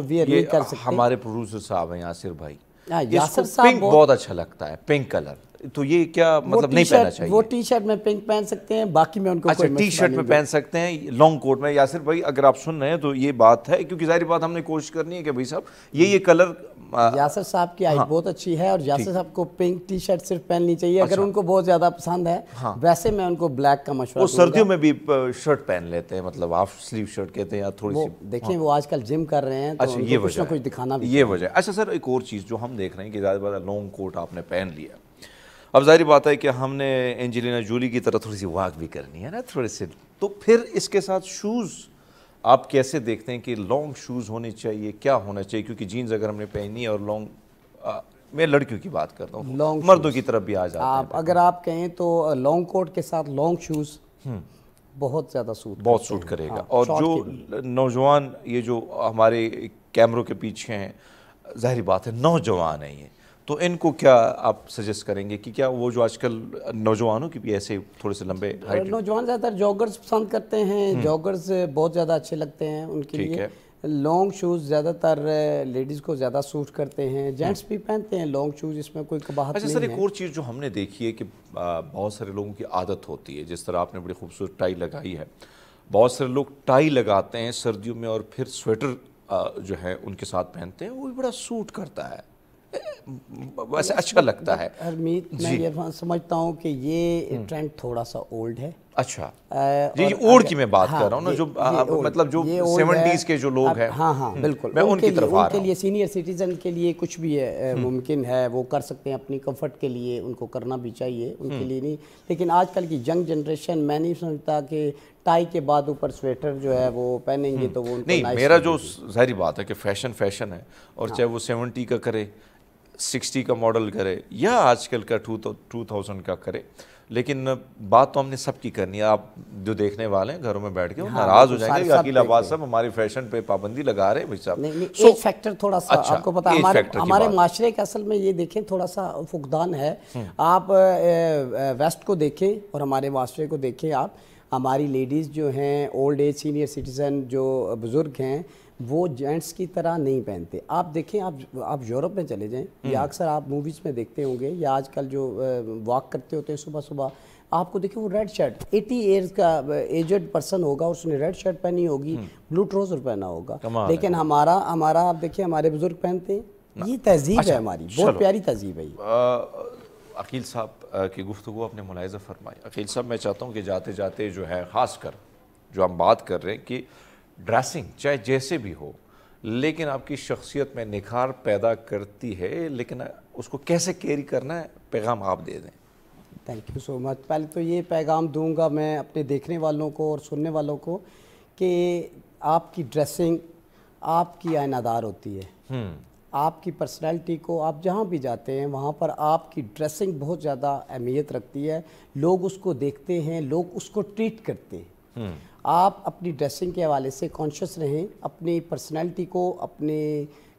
कर सकते हमारे प्रोड्यूसर साहब हैं यासिर भाई पिंक हाँ, बहुत अच्छा लगता है पिंक कलर तो ये क्या मतलब नहीं पहनना चाहिए वो टी शर्ट में पिंक पहन सकते हैं बाकी में उनको अच्छा टी शर्ट में पहन सकते हैं लॉन्ग कोट में यासिर भाई अगर आप सुन रहे हैं तो ये बात है क्योंकि जाहिर बात हमने कोशिश करनी है कि भाई साहब ये ये कलर हाँ। यासर साहब की आई हाँ, बहुत अच्छी है और यासर साहब को पिंक टी शर्ट सिर्फ पहननी चाहिए अच्छा, अगर उनको बहुत ज़्यादा पसंद है हाँ, वैसे मैं उनको ब्लैक का मशवरा वो सर्दियों में भी शर्ट पहन लेते हैं मतलब हाफ स्लीव शर्ट कहते हैं या थोड़ी वो, सी देखिए हाँ। वो आजकल जिम कर रहे हैं तो अच्छा ये कुछ ना कुछ दिखाना ये वजह अच्छा सर एक और चीज़ जो हम देख रहे हैं कि ज़्यादा लॉन्ग कोट आपने पहन लिया अब जाहिर बात है कि हमने एंजेलिना जूली की तरह थोड़ी सी वाक भी करनी है ना थोड़े से तो फिर इसके साथ शूज़ आप कैसे देखते हैं कि लॉन्ग शूज़ होने चाहिए क्या होना चाहिए क्योंकि जीन्स अगर हमने पहनी और लॉन्ग मैं लड़कियों की बात करता हूँ लॉन्ग मर्दों की तरफ भी आ जाता आप अगर आप कहें तो लॉन्ग कोट के साथ लॉन्ग हम्म। शूज़ बहुत ज़्यादा सूट बहुत सूट करेगा हाँ, और जो नौजवान ये जो हमारे कैमरों के पीछे हैं जाहिर बात है नौजवान है ये तो इनको क्या आप सजेस्ट करेंगे कि क्या वो जो आजकल नौजवानों की भी ऐसे थोड़े से लंबे नौजवान ज़्यादातर जॉगर्स पसंद करते हैं जॉगर्स हम्म। बहुत ज़्यादा अच्छे लगते हैं उनके लिए लॉन्ग शूज़ ज़्यादातर लेडीज़ को ज़्यादा सूट करते हैं जेंट्स हम्म। भी पहनते हैं लॉन्ग शूज़ इसमें कोई कबाहत अच्छा सर एक और चीज़ जो हमने देखी है कि बहुत सारे लोगों की आदत होती है जिस तरह आपने बड़ी खूबसूरत टाई लगाई है बहुत सारे लोग टाई लगाते हैं सर्दियों में और फिर स्वेटर जो है उनके साथ पहनते हैं वो भी बड़ा सूट करता है वैसे अच्छा लगता है हरमीत मैं ये समझता हूँ कि ये ट्रेंड हम्म। थोड़ा सा ओल्ड है अच्छा जी ये ओल्ड की मैं बात हाँ, कर रहा हूँ ना जो आ, मतलब जो सेवेंटीज के जो लोग हैं हाँ हाँ हम्म। बिल्कुल मैं उनकी तरफ उनके लिए सीनियर सिटीजन के लिए कुछ भी है हम्म। मुमकिन है वो कर सकते हैं अपनी कंफर्ट के लिए उनको करना भी चाहिए उनके लिए नहीं लेकिन आजकल की यंग जनरेशन मैं नहीं समझता कि टाई के बाद ऊपर स्वेटर जो है वो पहनेंगे तो वो नहीं मेरा जो जाहरी बात है कि फैशन फैशन है और हाँ। चाहे वो सेवेंटी का करे सिक्सटी का मॉडल करे या आजकल का टू टू थाउजेंड का करे लेकिन बात तो हमने सबकी करनी है आप जो देखने वाले हैं घरों में बैठ के हाँ, नाराज हो जाएंगे अकील आबाद सब हमारी फैशन पे पाबंदी लगा रहे हैं साहब नहीं, नहीं so, एक फैक्टर थोड़ा सा अच्छा, आपको पता हमारे हमारे माशरे के असल में ये देखें थोड़ा सा फुकदान है हम्म। आप वेस्ट को देखें और हमारे माशरे को देखें आप हमारी लेडीज़ जो हैं ओल्ड एज सीनियर सिटीज़न जो बुज़ुर्ग हैं वो जेंट्स की तरह नहीं पहनते आप देखें आप आप यूरोप में चले जाएं या हम्म। अक्सर आप मूवीज़ में देखते होंगे या आजकल जो वॉक करते होते हैं सुबह सुबह आपको देखिए वो रेड शर्ट एटी ईयर्स का एजड पर्सन होगा उसने रेड शर्ट पहनी होगी ब्लू हम्म। ट्रोजर पहना होगा लेकिन हमारा हमारा आप देखिए हमारे बुजुर्ग पहनते हैं ये तहजीब अच्छा, है हमारी बहुत प्यारी तहजीब है अकील साहब की गुफ्तु आपने मुलायजा फरमाई अकील साहब मैं चाहता हूँ कि जाते जाते जो है खासकर जो हम बात कर रहे हैं कि ड्रेसिंग चाहे जैसे भी हो लेकिन आपकी शख्सियत में निखार पैदा करती है लेकिन उसको कैसे कैरी करना है पैगाम आप दे दें थैंक यू सो मच पहले तो ये पैगाम दूंगा मैं अपने देखने वालों को और सुनने वालों को कि आपकी ड्रेसिंग आपकी आयनादार होती है हम्म। आपकी पर्सनैलिटी को आप जहाँ भी जाते हैं वहाँ पर आपकी ड्रेसिंग बहुत ज़्यादा अहमियत रखती है लोग उसको देखते हैं लोग उसको ट्रीट करते हैं हम्म। आप अपनी ड्रेसिंग के हवाले से कॉन्शियस रहें अपनी पर्सनैलिटी को अपने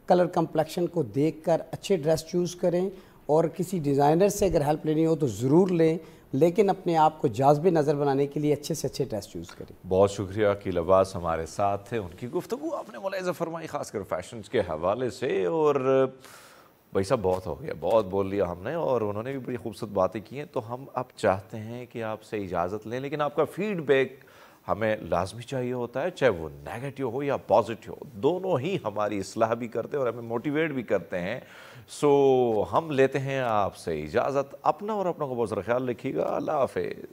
कलर कम्प्लेक्शन को देख कर अच्छे ड्रेस चूज़ करें और किसी डिज़ाइनर से अगर हेल्प लेनी हो तो ज़रूर लें लेकिन अपने आप को जाजबी नज़र बनाने के लिए अच्छे से अच्छे ड्रेस चूज़ करें बहुत शुक्रिया कि लबास हमारे साथ थे उनकी गुफ्तु आपने मुलायजा फरमाई ख़ासकर फैशन के हवाले से और भाई साहब बहुत हो गया बहुत बोल लिया हमने और उन्होंने भी बड़ी खूबसूरत बातें की हैं तो हम अब चाहते हैं कि आपसे इजाज़त लें लेकिन आपका फीडबैक हमें लाजमी चाहिए होता है चाहे वो नेगेटिव हो या पॉजिटिव हो दोनों ही हमारी असलाह भी करते हैं और हमें मोटिवेट भी करते हैं सो हम लेते हैं आपसे इजाज़त अपना और अपना को बहुत ख्याल रखिएगा अल्लाह हाफ